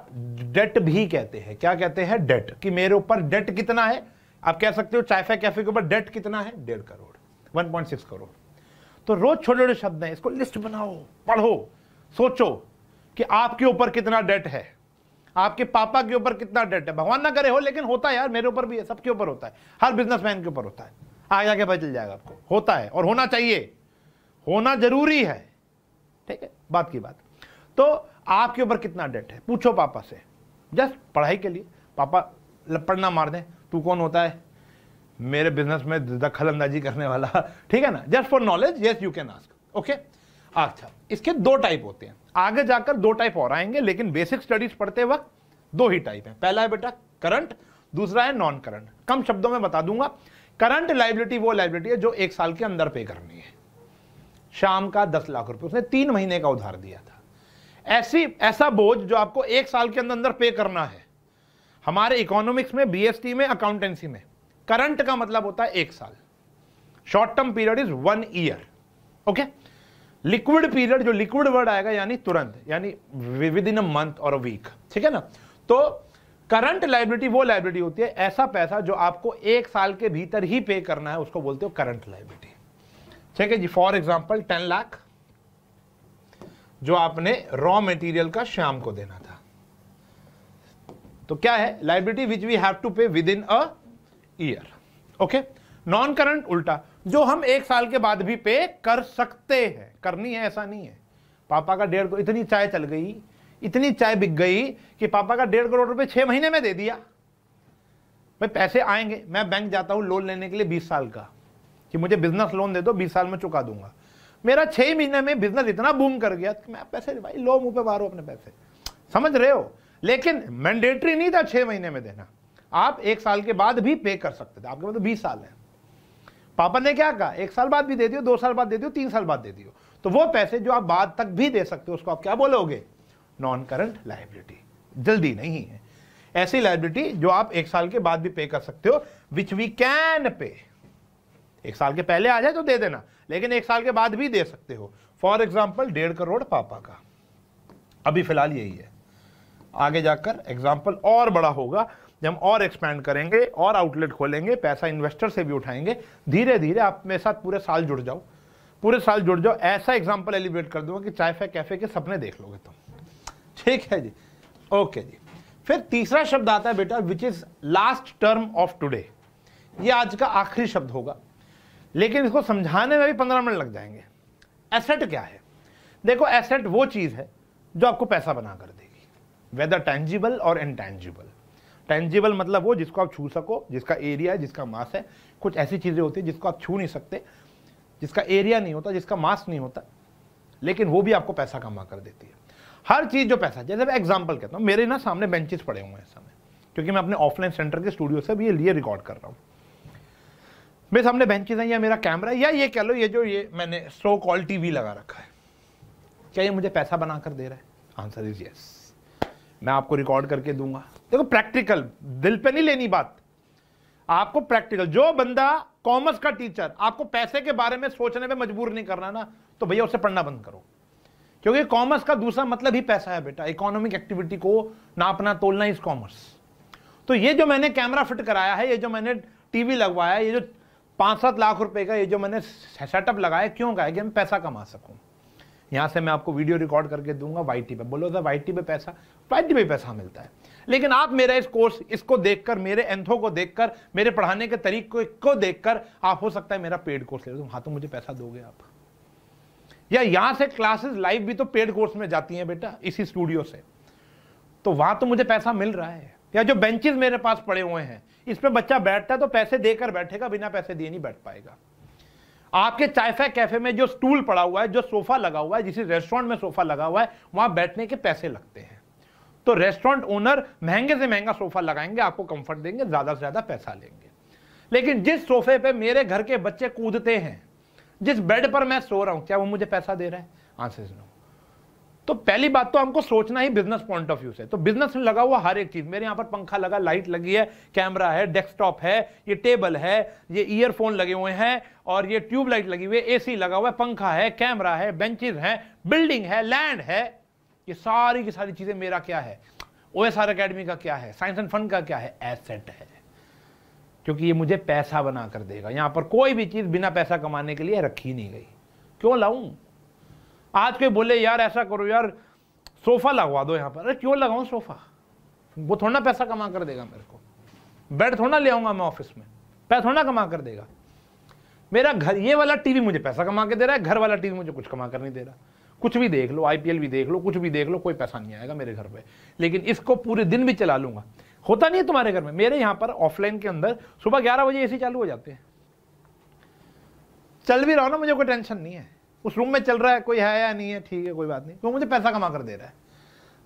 डेट भी कहते हैं क्या कहते हैं डेट कि मेरे ऊपर डेट कितना है आप कह सकते हो चाइफा कैफे के ऊपर डेट कितना है डेढ़ करोड़ 1.6 करोड़ तो रोज छोटे छोटे शब्द हैं इसको लिस्ट बनाओ पढ़ो सोचो कि आपके ऊपर कितना डेट है आपके पापा के ऊपर कितना डेट है भगवान ना करे हो लेकिन होता है यार मेरे ऊपर भी है सबके ऊपर होता है हर बिजनेसमैन के ऊपर होता है आगे आगे पता चल जाएगा आपको होता है और होना चाहिए होना जरूरी है ठीक है बात की बात तो आपके ऊपर कितना डेट है पूछो पापा से जस्ट पढ़ाई के लिए पापा लपड़ना मार दें तू कौन होता है मेरे बिजनेस में दखल अंदाजी करने वाला ठीक है ना just for knowledge yes you can ask okay अच्छा इसके दो टाइप होते हैं आगे जाकर दो टाइप और आएंगे लेकिन बेसिक स्टडीज पढ़ते वक्त दो ही टाइप है पहला है बेटा करंट दूसरा है नॉन करंट कम शब्दों में बता दूंगा करंट लाइबिलिटी वो लाइबिलिटी है जो एक साल के अंदर पे करनी है शाम का दस लाख रुपए उसने तीन महीने का उधार दिया था ऐसी ऐसा बोझ जो आपको एक साल के अंदर अंदर पे करना है हमारे इकोनॉमिक्स में बीएसटी में अकाउंटेंसी में करंट का मतलब होता है एक साल short term period is one year okay liquid period जो लिक्विड वर्ड आएगा यानी तुरंत यानी विद इन अ मंथ और अ वीक ठीक है ना तो करंट लाइब्रिटी वो लाइब्रेटी होती है ऐसा पैसा जो आपको एक साल के भीतर ही पे करना है उसको बोलते हो करंट लाइब्रेटी ठीक है जी फॉर एग्जाम्पल टेन लाख जो आपने रॉ मेटीरियल का शाम को देना था तो क्या है liability which we have to pay within a year okay non current उल्टा जो हम एक साल के बाद भी पे कर सकते हैं करनी है ऐसा नहीं है पापा का डेढ़ इतनी चाय चल गई इतनी चाय बिक गई कि पापा का डेढ़ करोड़ रुपए छह महीने में दे दिया भाई पैसे आएंगे मैं बैंक जाता हूं लोन लेने के लिए बीस साल का कि मुझे बिजनेस लोन दे दो बीस साल में चुका दूंगा मेरा छह महीने में बिजनेस इतना बूम कर गया कि मैं पैसे भाई लो मुंह पे मारो अपने पैसे समझ रहे हो लेकिन मैंडेटरी नहीं था छह महीने में देना आप एक साल के बाद भी पे कर सकते थे आपके पास तो बीस साल है पापा ने क्या कहा एक साल बाद भी दे दियो दो साल बाद दे दियो तीन साल बाद दे दियो तो वो पैसे जो आप बाद तक भी दे सकते हो उसको आप क्या बोलोगे नॉन करंट लाइबिलिटी जल्दी नहीं है ऐसी लाइबिलिटी जो आप एक साल के बाद भी पे कर सकते हो विच वी कैन पे एक साल के पहले आ जाए तो दे देना लेकिन एक साल के बाद भी दे सकते हो फॉर एग्जाम्पल डेढ़ करोड़ पापा का अभी फिलहाल यही है आगे जाकर एग्जाम्पल और बड़ा होगा जब हम और एक्सपैंड करेंगे और आउटलेट खोलेंगे पैसा इन्वेस्टर से भी उठाएंगे धीरे धीरे आप मेरे साथ पूरे साल जुड़ जाओ पूरे साल जुड़ जाओ ऐसा एग्जाम्पल एलिवेट कर दूंगा कि चाय फे कैफे के सपने देख लोगे तुम ठीक है जी ओके जी फिर तीसरा शब्द आता है बेटा which is last term of today ये आज का आखिरी शब्द होगा लेकिन इसको समझाने में भी पंद्रह मिनट लग जाएंगे एसेट क्या है देखो एसेट वो चीज़ है जो आपको पैसा बना कर देगी वेदर टैंजिबल और इनटैंजिबल टेंजिबल मतलब वो जिसको आप छू सको जिसका एरिया है जिसका मास है कुछ ऐसी चीज़ें होती है जिसको आप छू नहीं सकते जिसका एरिया नहीं होता जिसका मास नहीं होता लेकिन वो भी आपको पैसा कमा कर देती है हर चीज़ जो पैसा जैसे मैं एग्जाम्पल कहता हूँ मेरे ना सामने बेंचेस पड़े हुए हैं इस समय क्योंकि मैं अपने ऑफलाइन सेंटर के स्टूडियो से भी ये लिए रिकॉर्ड कर रहा हूँ मेरे सामने बेंचेस हैं या मेरा कैमरा या ये कह लो ये जो ये मैंने सो कॉल वी लगा रखा है क्या ये मुझे पैसा बना कर दे रहा है आंसर इज यस मैं आपको रिकॉर्ड करके दूंगा देखो प्रैक्टिकल दिल पे नहीं लेनी बात आपको प्रैक्टिकल जो बंदा कॉमर्स का टीचर आपको पैसे के बारे में सोचने में मजबूर नहीं करना ना तो भैया उसे पढ़ना बंद करो क्योंकि कॉमर्स का दूसरा मतलब ही पैसा है बेटा इकोनॉमिक एक्टिविटी को नापना तोलना इज कॉमर्स तो ये जो मैंने कैमरा फिट कराया है ये जो मैंने टीवी लगवाया है ये जो पांच सात लाख रुपए का ये जो मैंने सेटअप लगाया क्यों कहा कि मैं पैसा कमा सकूं यहां से मैं आपको वीडियो रिकॉर्ड करके दूंगा वाई टी पे बोलो सर वाई टी पे पैसा एक्सपायरी में पैसा मिलता है लेकिन आप मेरा इस कोर्स इसको देखकर मेरे एंथो को देखकर मेरे पढ़ाने के तरीके को देखकर आप हो सकता है मेरा पेड कोर्स ले लो हाँ तो मुझे पैसा दोगे आप या यहां से क्लासेस लाइव भी तो पेड कोर्स में जाती हैं बेटा इसी स्टूडियो से तो वहां तो मुझे पैसा मिल रहा है या जो बेंचेस मेरे पास पड़े हुए हैं इस पर बच्चा बैठता है तो पैसे देकर बैठेगा बिना पैसे दिए नहीं बैठ पाएगा आपके चायफा कैफे में जो स्टूल पड़ा हुआ है जो सोफा लगा हुआ है जिस रेस्टोरेंट में सोफा लगा हुआ है वहां बैठने के पैसे लगते हैं तो रेस्टोरेंट ओनर महंगे से महंगा सोफा लगाएंगे आपको कंफर्ट देंगे ज्यादा से ज्यादा पैसा लेंगे लेकिन जिस सोफे पे मेरे घर के बच्चे कूदते हैं जिस बेड पर मैं सो रहा हूं क्या वो मुझे पैसा दे रहा है आंसर नो तो पहली बात तो हमको सोचना ही बिजनेस पॉइंट ऑफ व्यू से तो बिजनेस में लगा हुआ हर एक चीज मेरे यहां पर पंखा लगा लाइट लगी है कैमरा है डेस्कटॉप है ये टेबल है ये ईयरफोन लगे हुए हैं और ये ट्यूबलाइट लगी हुई है एसी लगा हुआ है पंखा है कैमरा है बेंचेस हैं बिल्डिंग है लैंड है ये सारी की सारी चीज़ें मेरा क्या है ओ एस आर अकेडमी का क्या है साइंस एंड फंड का क्या है एसेट है क्योंकि ये मुझे पैसा बना कर देगा यहां पर कोई भी चीज़ बिना पैसा कमाने के लिए रखी नहीं गई क्यों लाऊं आज कोई बोले यार ऐसा करो यार सोफ़ा लगवा दो यहां पर अरे क्यों लगाऊं सोफ़ा वो थोड़ा ना पैसा कमा कर देगा मेरे को बेड थोड़ा ले आऊंगा मैं ऑफिस में पैसा थोड़ा कमा कर देगा मेरा घर ये वाला टीवी मुझे पैसा कमा के दे रहा है घर वाला टीवी मुझे कुछ कमा कर नहीं दे रहा कुछ भी देख लो आईपीएल भी देख लो कुछ भी देख लो कोई पैसा नहीं आएगा मेरे घर पे लेकिन इसको पूरे दिन भी चला लूंगा होता नहीं है तुम्हारे घर में मेरे यहाँ पर ऑफलाइन के अंदर सुबह ग्यारह बजे ए चालू हो जाते हैं चल भी रहा ना मुझे कोई टेंशन नहीं है उस रूम में चल रहा है कोई है या नहीं है ठीक है कोई बात नहीं वो तो मुझे पैसा कमा कर दे रहा है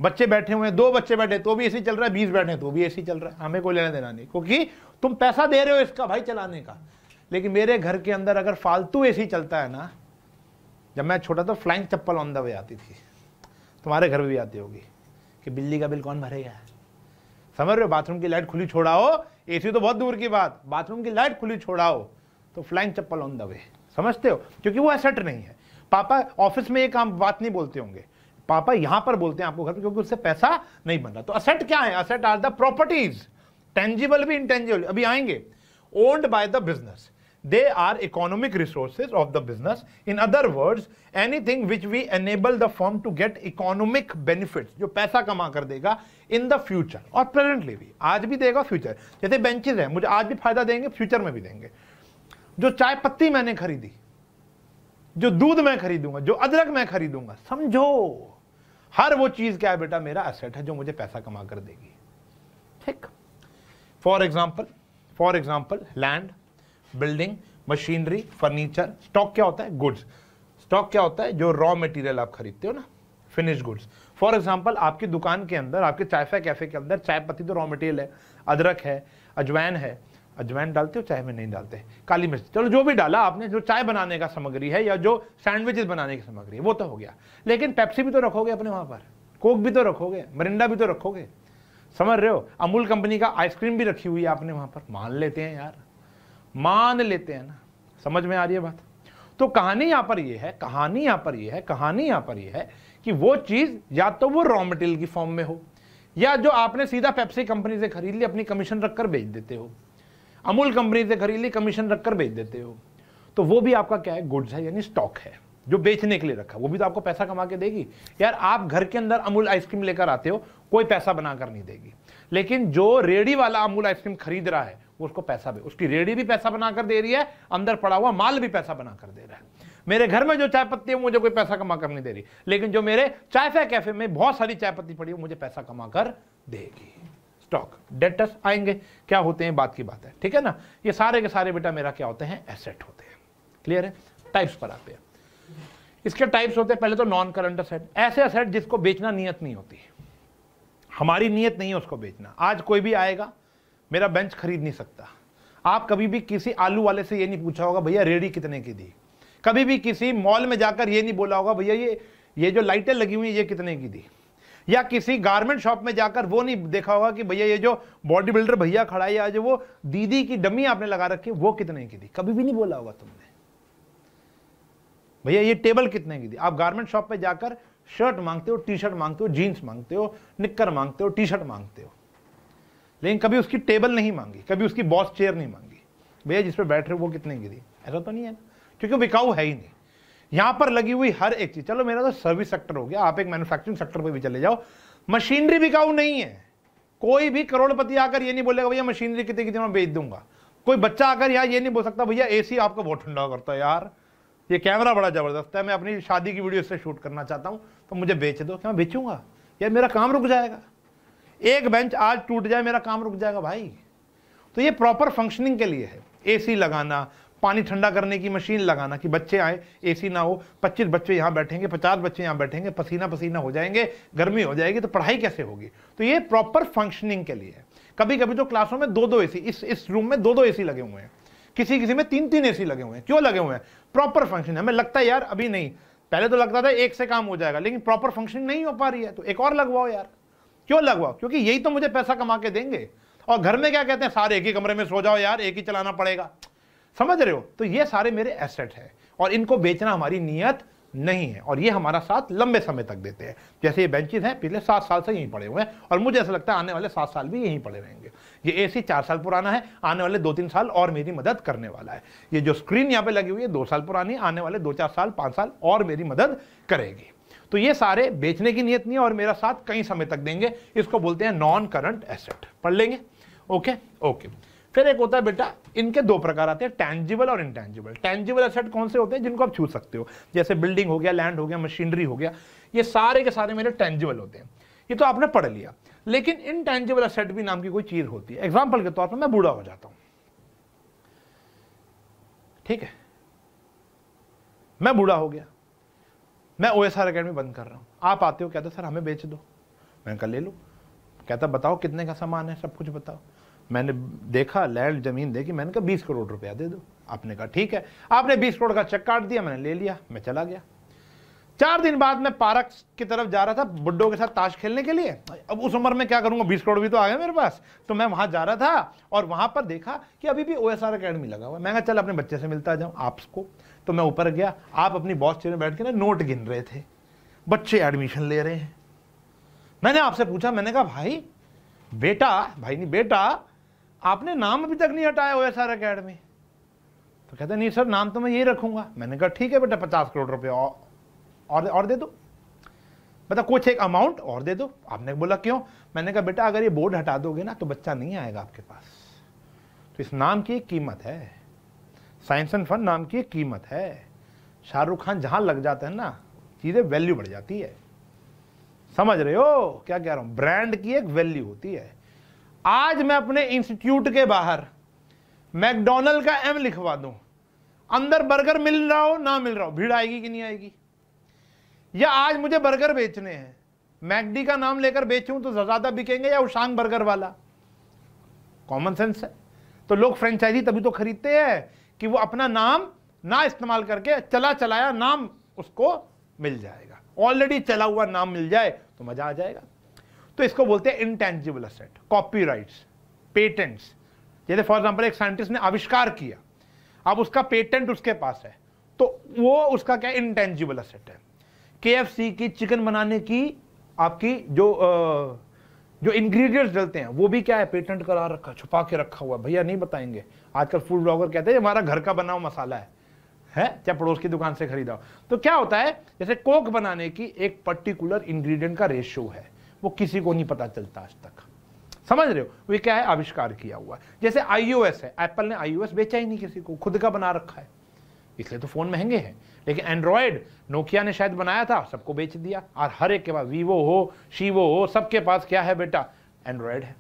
बच्चे बैठे हुए हैं दो बच्चे बैठे तो भी ए चल रहा है बीस बैठे तो भी ए चल रहा है हमें कोई लेना देना नहीं क्योंकि तुम पैसा दे रहे हो इसका भाई चलाने का लेकिन मेरे घर के अंदर अगर फालतू ए चलता है ना जब मैं छोटा था flying chappal on the way आती थी तुम्हारे घर में भी आती होगी कि बिजली का बिल कौन भरेगा समझ रहे हो बाथरूम की लाइट खुली छोड़ाओ एसी तो बहुत दूर की बात बाथरूम की लाइट खुली छोड़ाओ तो flying chappal on the way समझते हो क्योंकि वो एसेट नहीं है पापा ऑफिस में ये काम बात नहीं बोलते होंगे पापा यहां पर बोलते हैं आपको घर में क्योंकि उससे पैसा नहीं बन रहा तो असेट क्या है asset are the properties tangible भी इंटेंजिबल अभी आएंगे owned by the business they are economic resources of the business in other words anything which we enable the form to get economic benefit जो पैसा कमा कर देगा in the future और presently भी आज भी देगा फ्यूचर जैसे बेंचेज है मुझे आज भी फायदा देंगे फ्यूचर में भी देंगे जो चाय पत्ती मैंने खरीदी जो दूध मैं खरीदूंगा जो अदरक मैं खरीदूंगा समझो हर वो चीज क्या है बेटा मेरा एसेट है जो मुझे पैसा कमा कर देगी ठीक for example for example land building machinery furniture stock क्या होता है गुड्स स्टॉक क्या होता है जो रॉ मटेरियल आप खरीदते हो ना फिनिश गुड्स फॉर एग्जाम्पल आपकी दुकान के अंदर आपके चायफा कैफे के अंदर चाय पत्ती तो रॉ मटेरियल है अदरक है अजवाइन है अजवाइन डालते हो चाय में नहीं डालते काली मिर्च चलो जो भी डाला आपने जो चाय बनाने का सामग्री है या जो सैंडविचेस बनाने की सामग्री है वो तो हो गया लेकिन पेप्सी भी तो रखोगे अपने वहाँ पर कोक भी तो रखोगे मरिंडा भी तो रखोगे समझ रहे हो अमूल कंपनी का आइसक्रीम भी रखी हुई है आपने वहाँ पर मान लेते हैं यार मान लेते हैं ना समझ में आ रही है बात तो कहानी यहां पर यह है कहानी यहां पर यह है कहानी यहां पर यह है कि वो चीज या तो वो रॉ मटेरियल की फॉर्म में हो या जो आपने सीधा पेप्सी कंपनी से खरीद ली अपनी कमीशन रखकर बेच देते हो अमूल कंपनी से खरीद ली कमीशन रखकर बेच देते हो तो वो भी आपका क्या है गुड्स है यानी स्टॉक है जो बेचने के लिए रखा वो भी तो आपको पैसा कमा के देगी यार आप घर के अंदर अमूल आइसक्रीम लेकर आते हो कोई पैसा बनाकर नहीं देगी लेकिन जो रेडी वाला अमूल आइसक्रीम खरीद रहा है वो उसको पैसा भी उसकी रेडी भी पैसा बनाकर दे रही है अंदर पड़ा हुआ माल भी पैसा बनाकर दे रहा है मेरे घर में जो चाय पत्ती है मुझे कोई पैसा कमा कर नहीं दे रही लेकिन जो मेरे चाय फै कैफे में बहुत सारी चाय पत्ती पड़ी है मुझे पैसा कमा कर देगी स्टॉक डेटस आएंगे क्या होते हैं बात की बात है ठीक है ना ये सारे के सारे बेटा मेरा क्या होते हैं एसेट होते हैं क्लियर है टाइप्स पर आते हैं इसके टाइप्स होते हैं पहले तो नॉन करंट असेट ऐसे असेट जिसको बेचना नियत नहीं होती हमारी नियत नहीं है उसको बेचना आज कोई भी आएगा मेरा बेंच खरीद नहीं सकता आप कभी भी किसी आलू वाले से ये नहीं पूछा होगा भैया रेडी कितने की दी कभी भी किसी मॉल में जाकर ये नहीं बोला होगा भैया ये ये जो लाइटें लगी हुई ये कितने की दी या किसी गारमेंट शॉप में जाकर वो नहीं देखा होगा कि भैया ये जो बॉडी बिल्डर भैया खड़ा है आज वो दीदी की डमी आपने लगा रखी वो कितने की दी कभी भी नहीं बोला होगा तुमने भैया ये टेबल कितने की दी आप गारमेंट शॉप में जाकर शर्ट मांगते हो टी शर्ट मांगते हो जीन्स मांगते हो निक्कर मांगते हो टी शर्ट मांगते हो लेकिन कभी उसकी टेबल नहीं मांगी कभी उसकी बॉस चेयर नहीं मांगी भैया जिस पर बैठ रहे वो कितने गिरी ऐसा तो नहीं है क्योंकि बिकाऊ है ही नहीं यहां पर लगी हुई हर एक चीज चलो मेरा तो सर्विस सेक्टर हो गया आप एक मैन्युफैक्चरिंग सेक्टर पर भी चले जाओ मशीनरी बिकाऊ नहीं है कोई भी करोड़पति आकर ये नहीं बोलेगा भैया मशीनरी कितने कितने में बेच दूंगा कोई बच्चा आकर यहाँ ये नहीं बोल सकता भैया एसी आपको बहुत ठंडा करता है यार ये कैमरा बड़ा जबरदस्त है मैं अपनी शादी की वीडियो से शूट करना चाहता हूँ तो मुझे बेच दो क्या मैं बेचूंगा यार मेरा काम रुक जाएगा एक बेंच आज टूट जाए मेरा काम रुक जाएगा भाई तो ये प्रॉपर फंक्शनिंग के लिए है एसी लगाना पानी ठंडा करने की मशीन लगाना कि बच्चे आए एसी ना हो 25 बच्चे यहाँ बैठेंगे 50 बच्चे यहाँ बैठेंगे पसीना पसीना हो जाएंगे गर्मी हो जाएगी तो पढ़ाई कैसे होगी तो ये प्रॉपर फंक्शनिंग के लिए है कभी कभी तो क्लासों में दो दो एसी इस इस रूम में दो दो एसी लगे हुए हैं किसी किसी में तीन तीन ए लगे हुए हैं क्यों लगे हुए हैं प्रॉपर फंक्शन हमें लगता है यार अभी नहीं पहले तो लगता था एक से काम हो जाएगा लेकिन प्रॉपर फंक्शनिंग नहीं हो पा रही है तो एक और लगवाओ यार क्यों लगवाओ क्योंकि यही तो मुझे पैसा कमा के देंगे और घर में क्या कहते हैं सारे एक ही कमरे में सो जाओ यार एक ही चलाना पड़ेगा समझ रहे हो तो ये सारे मेरे एसेट है और इनको बेचना हमारी नीयत नहीं है और ये हमारा साथ लंबे समय तक देते हैं जैसे ये बेंचेस हैं पिछले सात साल से यहीं पड़े हुए हैं और मुझे ऐसा लगता है आने वाले सात साल भी यहीं पड़े रहेंगे ये एसी चार साल पुराना है आने वाले दो तीन साल और मेरी मदद करने वाला है ये जो स्क्रीन यहाँ पे लगी हुई है दो साल पुरानी आने वाले दो चार साल पाँच साल और मेरी मदद करेगी तो ये सारे बेचने की नियत नहीं है और मेरा साथ कई समय तक देंगे इसको बोलते हैं नॉन करंट एसेट पढ़ लेंगे ओके ओके फिर एक होता है बेटा इनके दो प्रकार आते हैं टैंजिबल और इंटैंजिबल टैंजिबल एसेट कौन से होते हैं जिनको आप छू सकते हो जैसे बिल्डिंग हो गया लैंड हो गया मशीनरी हो गया ये सारे के सारे मेरे टैंजिबल होते हैं ये तो आपने पढ़ लिया लेकिन इनटैंजिबल एसेट भी नाम की कोई चीज होती है एग्जाम्पल के तौर पर मैं बूढ़ा हो जाता हूं ठीक है मैं बूढ़ा हो गया मैं ओ एस आर अकेडमी बंद कर रहा हूँ आप आते हो कहते सर हमें बेच दो मैंने कहा ले लो कहता बताओ कितने का सामान है सब कुछ बताओ मैंने देखा लैंड जमीन देखी मैंने कहा बीस करोड़ रुपया दे दो आपने कहा ठीक है आपने बीस करोड़ का चेक काट दिया मैंने ले लिया मैं चला गया चार दिन बाद मैं पार्क की तरफ जा रहा था बुड्ढों के साथ ताश खेलने के लिए अब उस उम्र में क्या करूंगा बीस करोड़ भी तो आ गया मेरे पास तो मैं वहां जा रहा था और वहां पर देखा कि अभी भी ओ एस आर अकेडमी लगा हुआ है मैं कहा चल अपने बच्चे से मिलता जाऊं आपको तो मैं ऊपर गया आप अपनी बॉस चेयर में बैठ के ना नोट गिन रहे थे बच्चे एडमिशन ले रहे हैं मैंने आपसे पूछा मैंने कहा भाई बेटा भाई नहीं बेटा आपने नाम अभी तक नहीं हटाया हुआ एस अकेडमी तो कहते नहीं सर नाम तो मैं यही रखूंगा मैंने कहा ठीक है बेटा पचास करोड़ रुपये और, और और दे दो बता मतलब कुछ एक अमाउंट और दे दो आपने बोला क्यों मैंने कहा बेटा अगर ये बोर्ड हटा दोगे ना तो बच्चा नहीं आएगा आपके पास तो इस नाम की एक कीमत है साइंस एंड फन नाम की कीमत है शाहरुख खान जहां लग जाते हैं ना चीज़ें वैल्यू बढ़ जाती है समझ रहे हो क्या कह रहा हूं ब्रांड की एक वैल्यू होती है आज मैं अपने इंस्टीट्यूट के बाहर मैकडोनल्ड का एम लिखवा दूं अंदर बर्गर मिल रहा हो ना मिल रहा हो भीड़ आएगी कि नहीं आएगी या आज मुझे बर्गर बेचने हैं मैकडी का नाम लेकर बेचूं तो ज़्यादा बिकेंगे या उशांग बर्गर वाला कॉमन सेंस है तो लोग फ्रेंचाइजी तभी तो खरीदते हैं कि वो अपना नाम ना इस्तेमाल करके चला चलाया नाम उसको मिल जाएगा ऑलरेडी चला हुआ नाम मिल जाए तो मजा आ जाएगा तो इसको बोलते हैं इंटेंजिबल असेट राइट पेटेंट्स जैसे फॉर एग्जाम्पल एक साइंटिस्ट ने आविष्कार किया अब उसका पेटेंट उसके पास है तो वो उसका क्या इंटेंजिबल असेट है के की चिकन बनाने की आपकी जो आ, जो इंग्रेडिएंट्स डलते हैं वो भी क्या है पेटेंट करा रखा छुपा के रखा हुआ भैया नहीं बताएंगे आजकल फूड ब्लॉगर कहते हैं हमारा घर का बना हुआ मसाला है है चाहे पड़ोस की दुकान से खरीदा तो क्या होता है जैसे कोक बनाने की एक पर्टिकुलर इंग्रेडिएंट का रेशियो है वो किसी को नहीं पता चलता आज तक समझ रहे हो वो क्या है आविष्कार किया हुआ है जैसे आईओएस है एप्पल ने आईओएस बेचा ही नहीं किसी को खुद का बना रखा है इसलिए तो फोन महंगे हैं लेकिन एंड्रॉयड नोकिया ने शायद बनाया था सबको बेच दिया और हर एक के पास वीवो हो शीवो हो सबके पास क्या है बेटा एंड्रॉयड है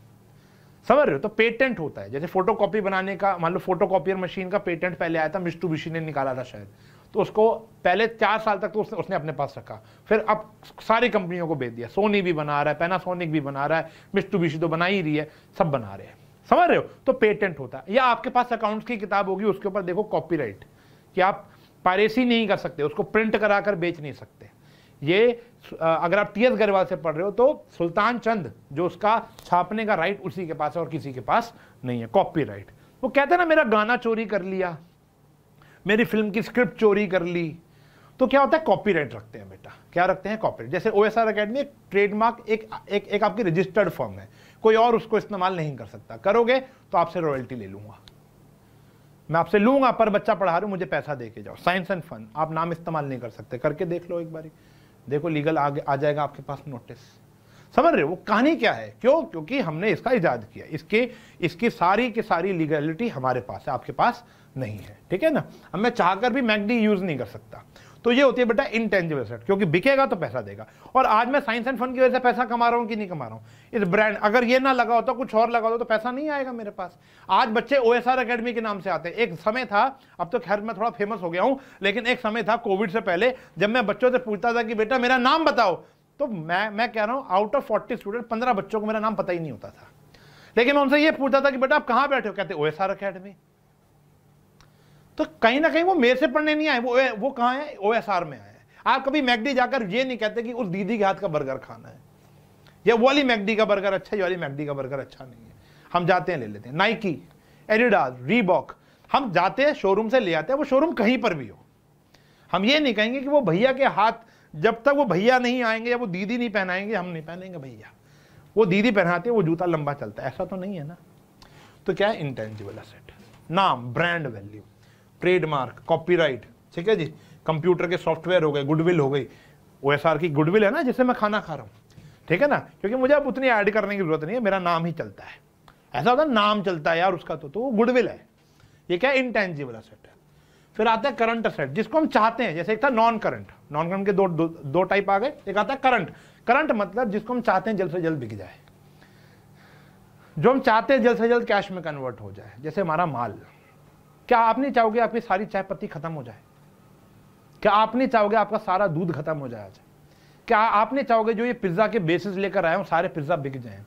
समझ रहे हो तो पेटेंट होता है जैसे फोटो कॉपी बनाने का मान लो फोटो कॉपियर मशीन का पेटेंट पहले आया था मिस्टू बिशी ने निकाला था शायद तो उसको पहले चार साल तक तो उसने उसने अपने पास रखा फिर अब सारी कंपनियों को बेच दिया सोनी भी बना रहा है पैनासोनिक भी बना रहा है मिस्टू बिशी तो बना ही रही है सब बना रहे हैं समझ रहे हो तो पेटेंट होता है या आपके पास अकाउंट्स की किताब होगी उसके ऊपर देखो राइट कि आप पायरेसी नहीं कर सकते उसको प्रिंट करा कर बेच नहीं सकते ये अगर आप टी एस गरेवाल से पढ़ रहे हो तो सुल्तान चंद जो उसका छापने का राइट उसी के पास है और किसी के पास नहीं है कॉपी राइट वो कहते हैं ना मेरा गाना चोरी कर लिया मेरी फिल्म की स्क्रिप्ट चोरी कर ली तो क्या होता है कॉपीराइट रखते हैं बेटा क्या रखते हैं कॉपीराइट जैसे O S R academy trademark एक एक एक आपकी रजिस्टर्ड फॉर्म है कोई और उसको इस्तेमाल नहीं कर सकता करोगे तो आपसे रॉयल्टी ले लूंगा मैं आपसे लूंगा पर बच्चा पढ़ा रहा हूं मुझे पैसा दे के जाओ साइंस एंड फन आप नाम इस्तेमाल नहीं कर सकते करके देख लो एक बारी देखो लीगल आ, आ जाएगा आपके पास नोटिस समझ रहे हो वो कहानी क्या है क्यों क्योंकि हमने इसका इजाद किया इसके इसकी सारी की सारी लीगलिटी हमारे पास है आपके पास नहीं है ठीक है ना अब मैं चाहकर भी मैगडी यूज़ नहीं कर सकता तो ये होती है बेटा इंटेंजिबल सेट क्योंकि बिकेगा तो पैसा देगा और आज मैं साइंस एंड फन की वजह से पैसा कमा रहा हूँ कि नहीं कमा रहा हूँ इस ब्रांड अगर ये ना लगा होता कुछ और लगा होता तो पैसा नहीं आएगा मेरे पास आज बच्चे ओ एस के नाम से आते हैं एक समय था अब तो खैर मैं थोड़ा फेमस हो गया हूँ लेकिन एक समय था कोविड से पहले जब मैं बच्चों से पूछता था कि बेटा मेरा नाम बताओ तो मैं मैं कह रहा हूँ आउट ऑफ फोर्टी स्टूडेंट पंद्रह बच्चों को मेरा नाम पता ही नहीं होता था लेकिन उनसे ये पूछता था कि बेटा आप कहाँ बैठे हो कहते ओ एस आर अकेडमी तो कहीं ना कहीं वो मेरे से पढ़ने नहीं आए वो वो कहाँ है ओ एस आर में आए आप कभी मैगडी जाकर ये नहीं कहते कि उस दीदी के हाथ का बर्गर खाना है या वो वाली मैगडी का बर्गर अच्छा है वाली मैगडी का बर्गर अच्छा नहीं है हम जाते हैं ले लेते हैं नाइकी एडिडास रीबॉक हम जाते हैं शोरूम से ले आते हैं वो शोरूम कहीं पर भी हो हम ये नहीं कहेंगे कि वो भैया के हाथ जब तक वो भैया नहीं आएंगे या वो दीदी नहीं पहनाएंगे हम नहीं पहनेंगे भैया वो दीदी पहनाती है वो जूता लंबा चलता है ऐसा तो नहीं है ना तो क्या है इंटेंजिबल असेट नाम ब्रांड वैल्यू ट्रेडमार्क कॉपीराइट ठीक है जी कंप्यूटर के सॉफ्टवेयर हो गए गुडविल हो गई ओ की गुडविल है ना जिसे मैं खाना खा रहा हूँ ठीक है ना क्योंकि मुझे अब उतनी ऐड करने की जरूरत नहीं है मेरा नाम ही चलता है ऐसा होता है नाम चलता है यार उसका तो तो वो गुडविल है ये क्या है इंटेंजिबल असेट है फिर आता है करंट असेट जिसको हम चाहते हैं जैसे एक था नॉन करंट नॉन करंट के दो, दो टाइप आ गए एक आता है करंट करंट मतलब जिसको हम चाहते हैं जल्द से जल्द बिक जाए जो हम चाहते हैं जल्द से जल्द कैश में कन्वर्ट हो जाए जैसे हमारा माल क्या नहीं चाहोगे आपकी सारी चाय पत्ती खत्म हो जाए क्या आप नहीं चाहोगे आपका सारा दूध खत्म हो जाए क्या आप नहीं चाहोगे जो ये पिज्ज़ा के बेसिस लेकर आए हूँ सारे पिज्ज़ा बिक जाए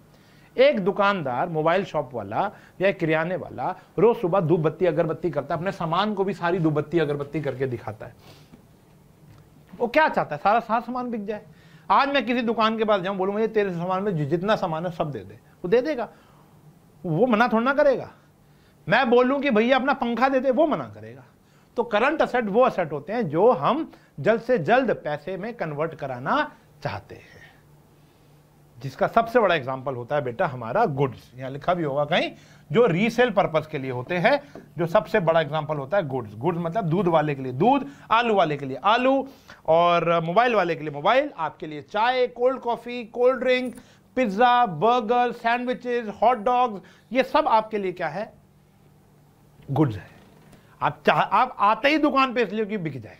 एक दुकानदार मोबाइल शॉप वाला या किराने वाला रोज सुबह धूप बत्ती अगरबत्ती करता है अपने सामान को भी सारी धूप बत्ती अगरबत्ती करके दिखाता है वो क्या चाहता है सारा सारा सामान बिक जाए आज मैं किसी दुकान के पास जाऊं बोलूंगा ये तेरे सामान में जितना सामान है सब दे दे वो दे देगा वो मना थोड़ा ना करेगा मैं बोलूं कि भैया अपना पंखा दे दे वो मना करेगा तो करंट असेट वो असेट होते हैं जो हम जल्द से जल्द पैसे में कन्वर्ट कराना चाहते हैं जिसका सबसे बड़ा एग्जाम्पल होता है बेटा हमारा गुड्स यहां लिखा भी होगा कहीं जो रीसेल पर्पज के लिए होते हैं जो सबसे बड़ा एग्जाम्पल होता है गुड्स गुड्स मतलब दूध वाले के लिए दूध आलू वाले के लिए आलू और मोबाइल वाले के लिए मोबाइल आपके लिए चाय cold coffee cold drink pizza burger sandwiches hot dogs ये सब आपके लिए क्या है गुड्स है आप चाह आप आते ही दुकान पे इसलिए कि बिक जाए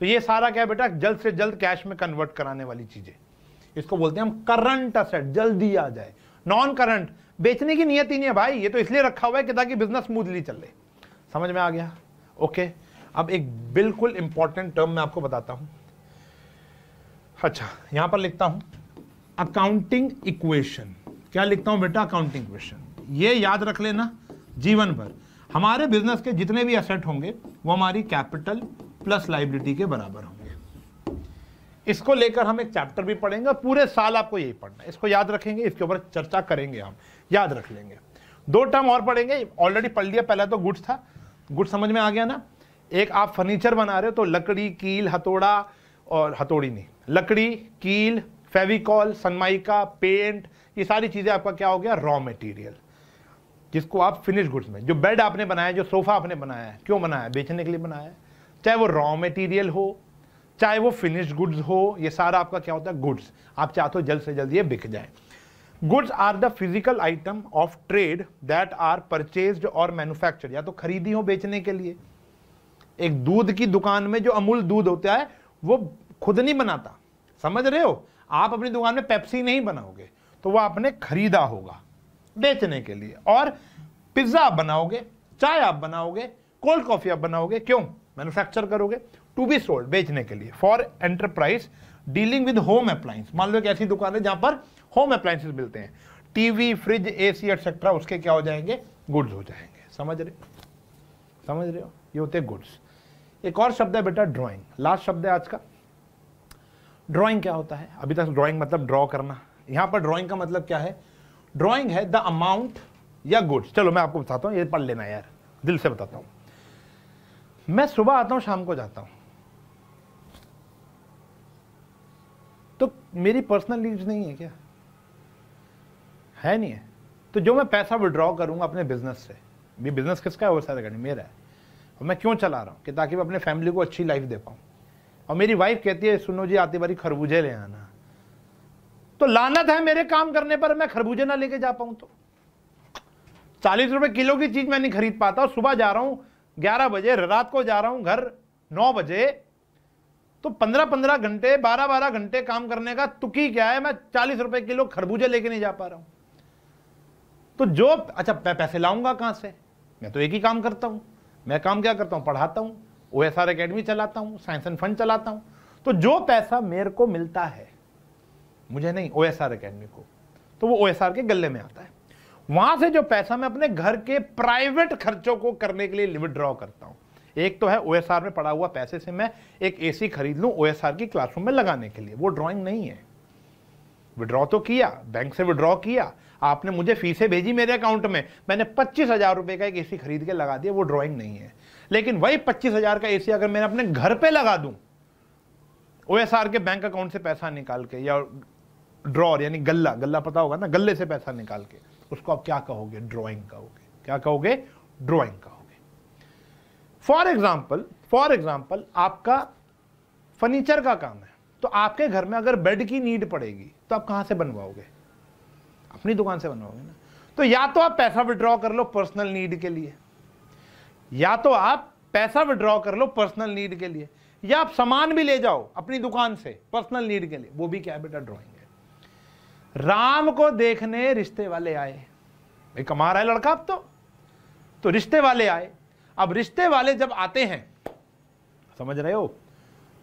तो ये सारा क्या बेटा जल्द से जल्द कैश में कन्वर्ट कराने वाली चीज़ें इसको बोलते हैं हम करंट असेट जल्दी आ जाए नॉन करंट बेचने की नियत ही नहीं है भाई ये तो इसलिए रखा हुआ है कि ताकि बिजनेस स्मूथली चले समझ में आ गया ओके अब एक बिल्कुल इंपॉर्टेंट टर्म मैं आपको बताता हूं अच्छा यहां पर लिखता हूं अकाउंटिंग इक्वेशन क्या लिखता हूं बेटा अकाउंटिंग इक्वेशन ये याद रख लेना जीवन भर हमारे बिजनेस के जितने भी एसेट होंगे वो हमारी कैपिटल प्लस लाइबिलिटी के बराबर होंगे इसको लेकर हम एक चैप्टर भी पढ़ेंगे पूरे साल आपको यही पढ़ना है इसको याद रखेंगे इसके ऊपर चर्चा करेंगे हम याद रख लेंगे दो टर्म और पढ़ेंगे ऑलरेडी पढ़ लिया पहला तो गुड्स था गुड्स समझ में आ गया ना एक आप फर्नीचर बना रहे हो तो लकड़ी कील हथौड़ा और हथौड़ी नहीं लकड़ी कील फेविकॉल सनमाइका पेंट ये सारी चीज़ें आपका क्या हो गया रॉ मटेरियल जिसको आप फिनिश गुड्स में जो बेड आपने बनाया जो सोफ़ा आपने बनाया है क्यों बनाया बेचने के लिए बनाया है चाहे वो रॉ मटेरियल हो चाहे वो फिनिश गुड्स हो ये सारा आपका क्या होता है गुड्स आप चाहते हो जल्द से जल्द ये बिक जाए goods are the physical item of trade that are purchase और मैन्युफैक्चर या तो खरीदी हो बेचने के लिए एक दूध की दुकान में जो अमूल दूध होता है वो खुद नहीं बनाता समझ रहे हो आप अपनी दुकान में पेप्सी नहीं बनाओगे तो वो आपने खरीदा होगा बेचने के लिए और पिज्ज़ा आप बनाओगे चाय आप बनाओगे कोल्ड कॉफ़ी आप बनाओगे क्यों मैन्युफैक्चर करोगे टू बी सोल्ड बेचने के लिए for enterprise dealing with home appliance मान लो एक ऐसी दुकान है जहां पर होम अप्लाइंसेस मिलते हैं टीवी फ्रिज एसी एक्सेट्रा उसके क्या हो जाएंगे गुड्स हो जाएंगे समझ रहे समझ रहे हो ये होते गुड्स एक और शब्द है बेटा ड्रॉइंग लास्ट शब्द है आज का ड्रॉइंग क्या होता है अभी तक ड्रॉइंग मतलब ड्रॉ करना यहां पर ड्रॉइंग का मतलब क्या है ड्रॉइंग है द अमाउंट या गुड्स चलो मैं आपको बताता हूँ ये पढ़ लेना यार दिल से बताता हूँ मैं सुबह आता हूँ शाम को जाता हूँ तो मेरी पर्सनल नीड्स नहीं है क्या है नहीं है तो जो मैं पैसा विड्रॉ करूंगा अपने बिजनेस से ये बिजनेस किसका है वो सारे करनी मेरा है और मैं क्यों चला रहा हूँ कि ताकि मैं अपने फैमिली को अच्छी लाइफ दे पाऊँ और मेरी वाइफ कहती है सुनो जी आती बारी खरबूजे ले आना तो लानत है मेरे काम करने पर मैं खरबूजे ना लेके जा पाऊं तो चालीस रुपए किलो की चीज मैं नहीं खरीद पाता और सुबह जा रहा हूं ग्यारह बजे रात को जा रहा हूं घर नौ बजे तो पंद्रह पंद्रह घंटे बारह बारह घंटे काम करने का तुकी क्या है मैं चालीस रुपए किलो खरबूजे लेके नहीं जा पा रहा हूं तो जो अच्छा मैं पैसे लाऊंगा कहां से मैं तो एक ही काम करता हूं मैं काम क्या करता हूं पढ़ाता हूं ओ एस आर अकेडमी चलाता हूं साइंस एंड फंड चलाता हूं तो जो पैसा मेरे को मिलता है मुझे नहीं ओ एस आर अकेडमी को तो वो ओ एस आर के गले में आता है वहां से जो पैसा मैं अपने घर के प्राइवेट खर्चों को करने के लिए विदड्रॉ करता हूँ एक तो है ओ एस आर में पड़ा हुआ पैसे से मैं एक ए सी खरीद लूँ ओ एस आर की क्लासरूम में लगाने के लिए वो ड्रॉइंग नहीं है विड्रॉ तो किया बैंक से विड्रॉ किया आपने मुझे फीसें भेजी मेरे अकाउंट में मैंने पच्चीस हजार रुपये का एक एसी खरीद के लगा दिया वो ड्रॉइंग नहीं है लेकिन वही पच्चीस हजार का एसी अगर मैंने अपने घर पे लगा दूं आर के बैंक अकाउंट से पैसा निकाल के या ड्रॉर यानी गल्ला गल्ला पता होगा ना गल्ले से पैसा निकाल के उसको आप क्या कहोगे ड्रॉइंग कहोगे क्या कहोगे ड्रॉइंग कहोगे फॉर एग्जाम्पल फॉर एग्जाम्पल आपका फर्नीचर का काम है तो आपके घर में अगर बेड की नीड पड़ेगी तो आप कहां से बनवाओगे अपनी दुकान से बनवाओगे ना तो या तो आप पैसा विड्रॉ कर लो पर्सनल नीड के लिए या तो आप पैसा विड्रॉ कर लो पर्सनल नीड के लिए या आप सामान भी ले जाओ अपनी दुकान से पर्सनल नीड के लिए वो भी क्या है बेटा ड्रॉइंग राम को देखने रिश्ते वाले आए भाई कमा रहा है लड़का अब तो तो रिश्ते वाले आए अब रिश्ते वाले जब आते हैं समझ रहे हो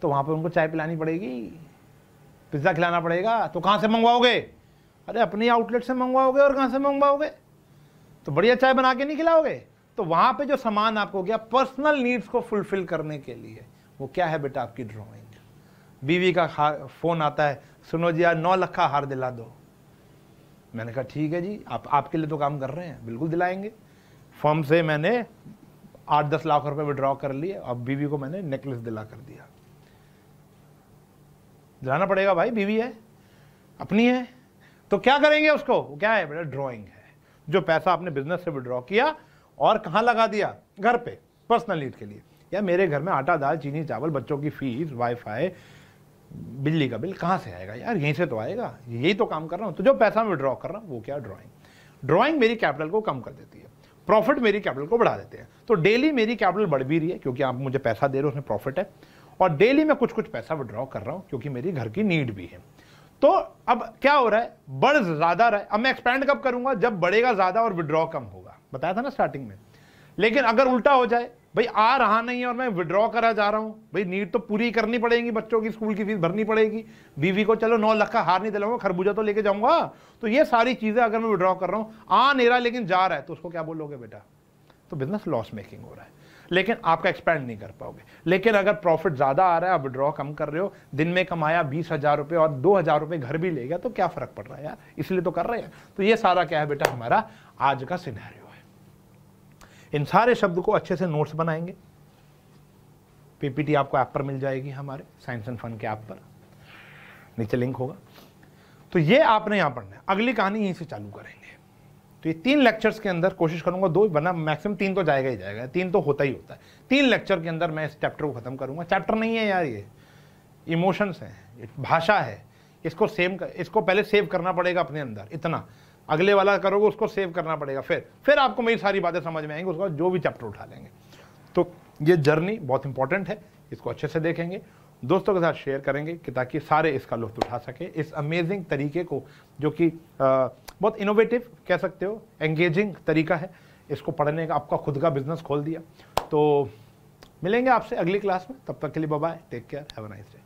तो वहां पर उनको चाय पिलानी पड़ेगी पिज्ज़ा खिलाना पड़ेगा तो कहाँ से मंगवाओगे अरे अपनी आउटलेट से मंगवाओगे और कहाँ से मंगवाओगे तो बढ़िया चाय बना के नहीं खिलाओगे तो वहां पे जो सामान आपको गया पर्सनल नीड्स को फुलफिल करने के लिए वो क्या है बेटा आपकी ड्राइंग बीवी का फ़ोन आता है सुनो जी यार नौ लखा हार दिला दो मैंने कहा ठीक है जी आप आपके लिए तो काम कर रहे हैं बिल्कुल दिलाएंगे फॉर्म से मैंने आठ दस लाख रुपए विड्रॉ कर लिए और बीवी को मैंने नेकलेस दिला कर दिया दिलाना पड़ेगा भाई बीवी है अपनी है तो क्या करेंगे उसको क्या है बेटा ड्रॉइंग है जो पैसा आपने बिजनेस से विड्रॉ किया और कहाँ लगा दिया घर पे पर्सनल नीड के लिए या मेरे घर में आटा दाल चीनी चावल बच्चों की फीस वाईफाई बिजली का बिल कहाँ से आएगा यार यहीं से तो आएगा यही तो काम कर रहा हूँ तो जो पैसा मैं ड्रॉ कर रहा हूँ वो क्या ड्रॉइंग ड्रॉइंग मेरी कैपिटल को कम कर देती है प्रॉफिट मेरी कैपिटल को बढ़ा देते हैं तो डेली मेरी कैपिटल बढ़ भी रही है क्योंकि आप मुझे पैसा दे रहे हो उसमें प्रॉफिट है और डेली मैं कुछ कुछ पैसा विड्रॉ कर रहा हूँ क्योंकि मेरी घर की नीड भी है तो अब क्या हो रहा है बढ़ ज़्यादा रहा है अब मैं एक्सपैंड कब करूंगा जब बढ़ेगा ज़्यादा और विड्रॉ कम होगा बताया था ना स्टार्टिंग में लेकिन अगर उल्टा हो जाए भाई आ रहा नहीं है और मैं विड्रॉ करा जा रहा हूँ भाई नीट तो पूरी करनी पड़ेगी बच्चों की स्कूल की फीस भरनी पड़ेगी बीवी को चलो नौ लख का हार नहीं दिलाऊंगा खरबूजा तो लेके जाऊंगा तो ये सारी चीज़ें अगर मैं विड्रॉ कर रहा हूँ आ नहीं रहा लेकिन जा रहा है तो उसको क्या बोलोगे बेटा तो बिजनेस लॉस मेकिंग हो रहा है लेकिन आपका एक्सपेंड नहीं कर पाओगे लेकिन अगर प्रॉफिट ज़्यादा आ रहा है आप विड्रॉ कम कर रहे हो दिन में कमाया बीस हज़ार रुपये और दो हज़ार रुपये घर भी ले गया तो क्या फ़र्क पड़ रहा है यार इसलिए तो कर रहे हैं तो ये सारा क्या है बेटा हमारा आज का सिनेरियो इन सारे शब्द को अच्छे से नोट्स बनाएंगे पीपीटी आपको ऐप पर मिल जाएगी हमारे साइंस एंड फन के ऐप पर नीचे लिंक होगा तो ये आपने यहां पढ़ना है अगली कहानी यहीं से चालू करेंगे तो ये तीन लेक्चर्स के अंदर कोशिश करूंगा दो वरना मैक्सिमम तीन तो जाएगा ही जाएगा तीन तो होता ही होता है तीन लेक्चर के अंदर मैं इस चैप्टर को खत्म करूंगा चैप्टर नहीं है यार ये इमोशंस हैं भाषा है इसको सेम कर, इसको पहले सेव करना पड़ेगा अपने अंदर इतना अगले वाला करोगे उसको सेव करना पड़ेगा फिर फिर आपको मेरी सारी बातें समझ में आएंगी उसका जो भी चैप्टर उठा लेंगे तो ये जर्नी बहुत इंपॉर्टेंट है इसको अच्छे से देखेंगे दोस्तों के साथ शेयर करेंगे कि ताकि सारे इसका लुत्फ उठा सके इस अमेजिंग तरीके को जो कि बहुत इनोवेटिव कह सकते हो एंगेजिंग तरीका है इसको पढ़ने का आपका खुद का बिजनेस खोल दिया तो मिलेंगे आपसे अगली क्लास में तब तक के लिए bye take care have a nice day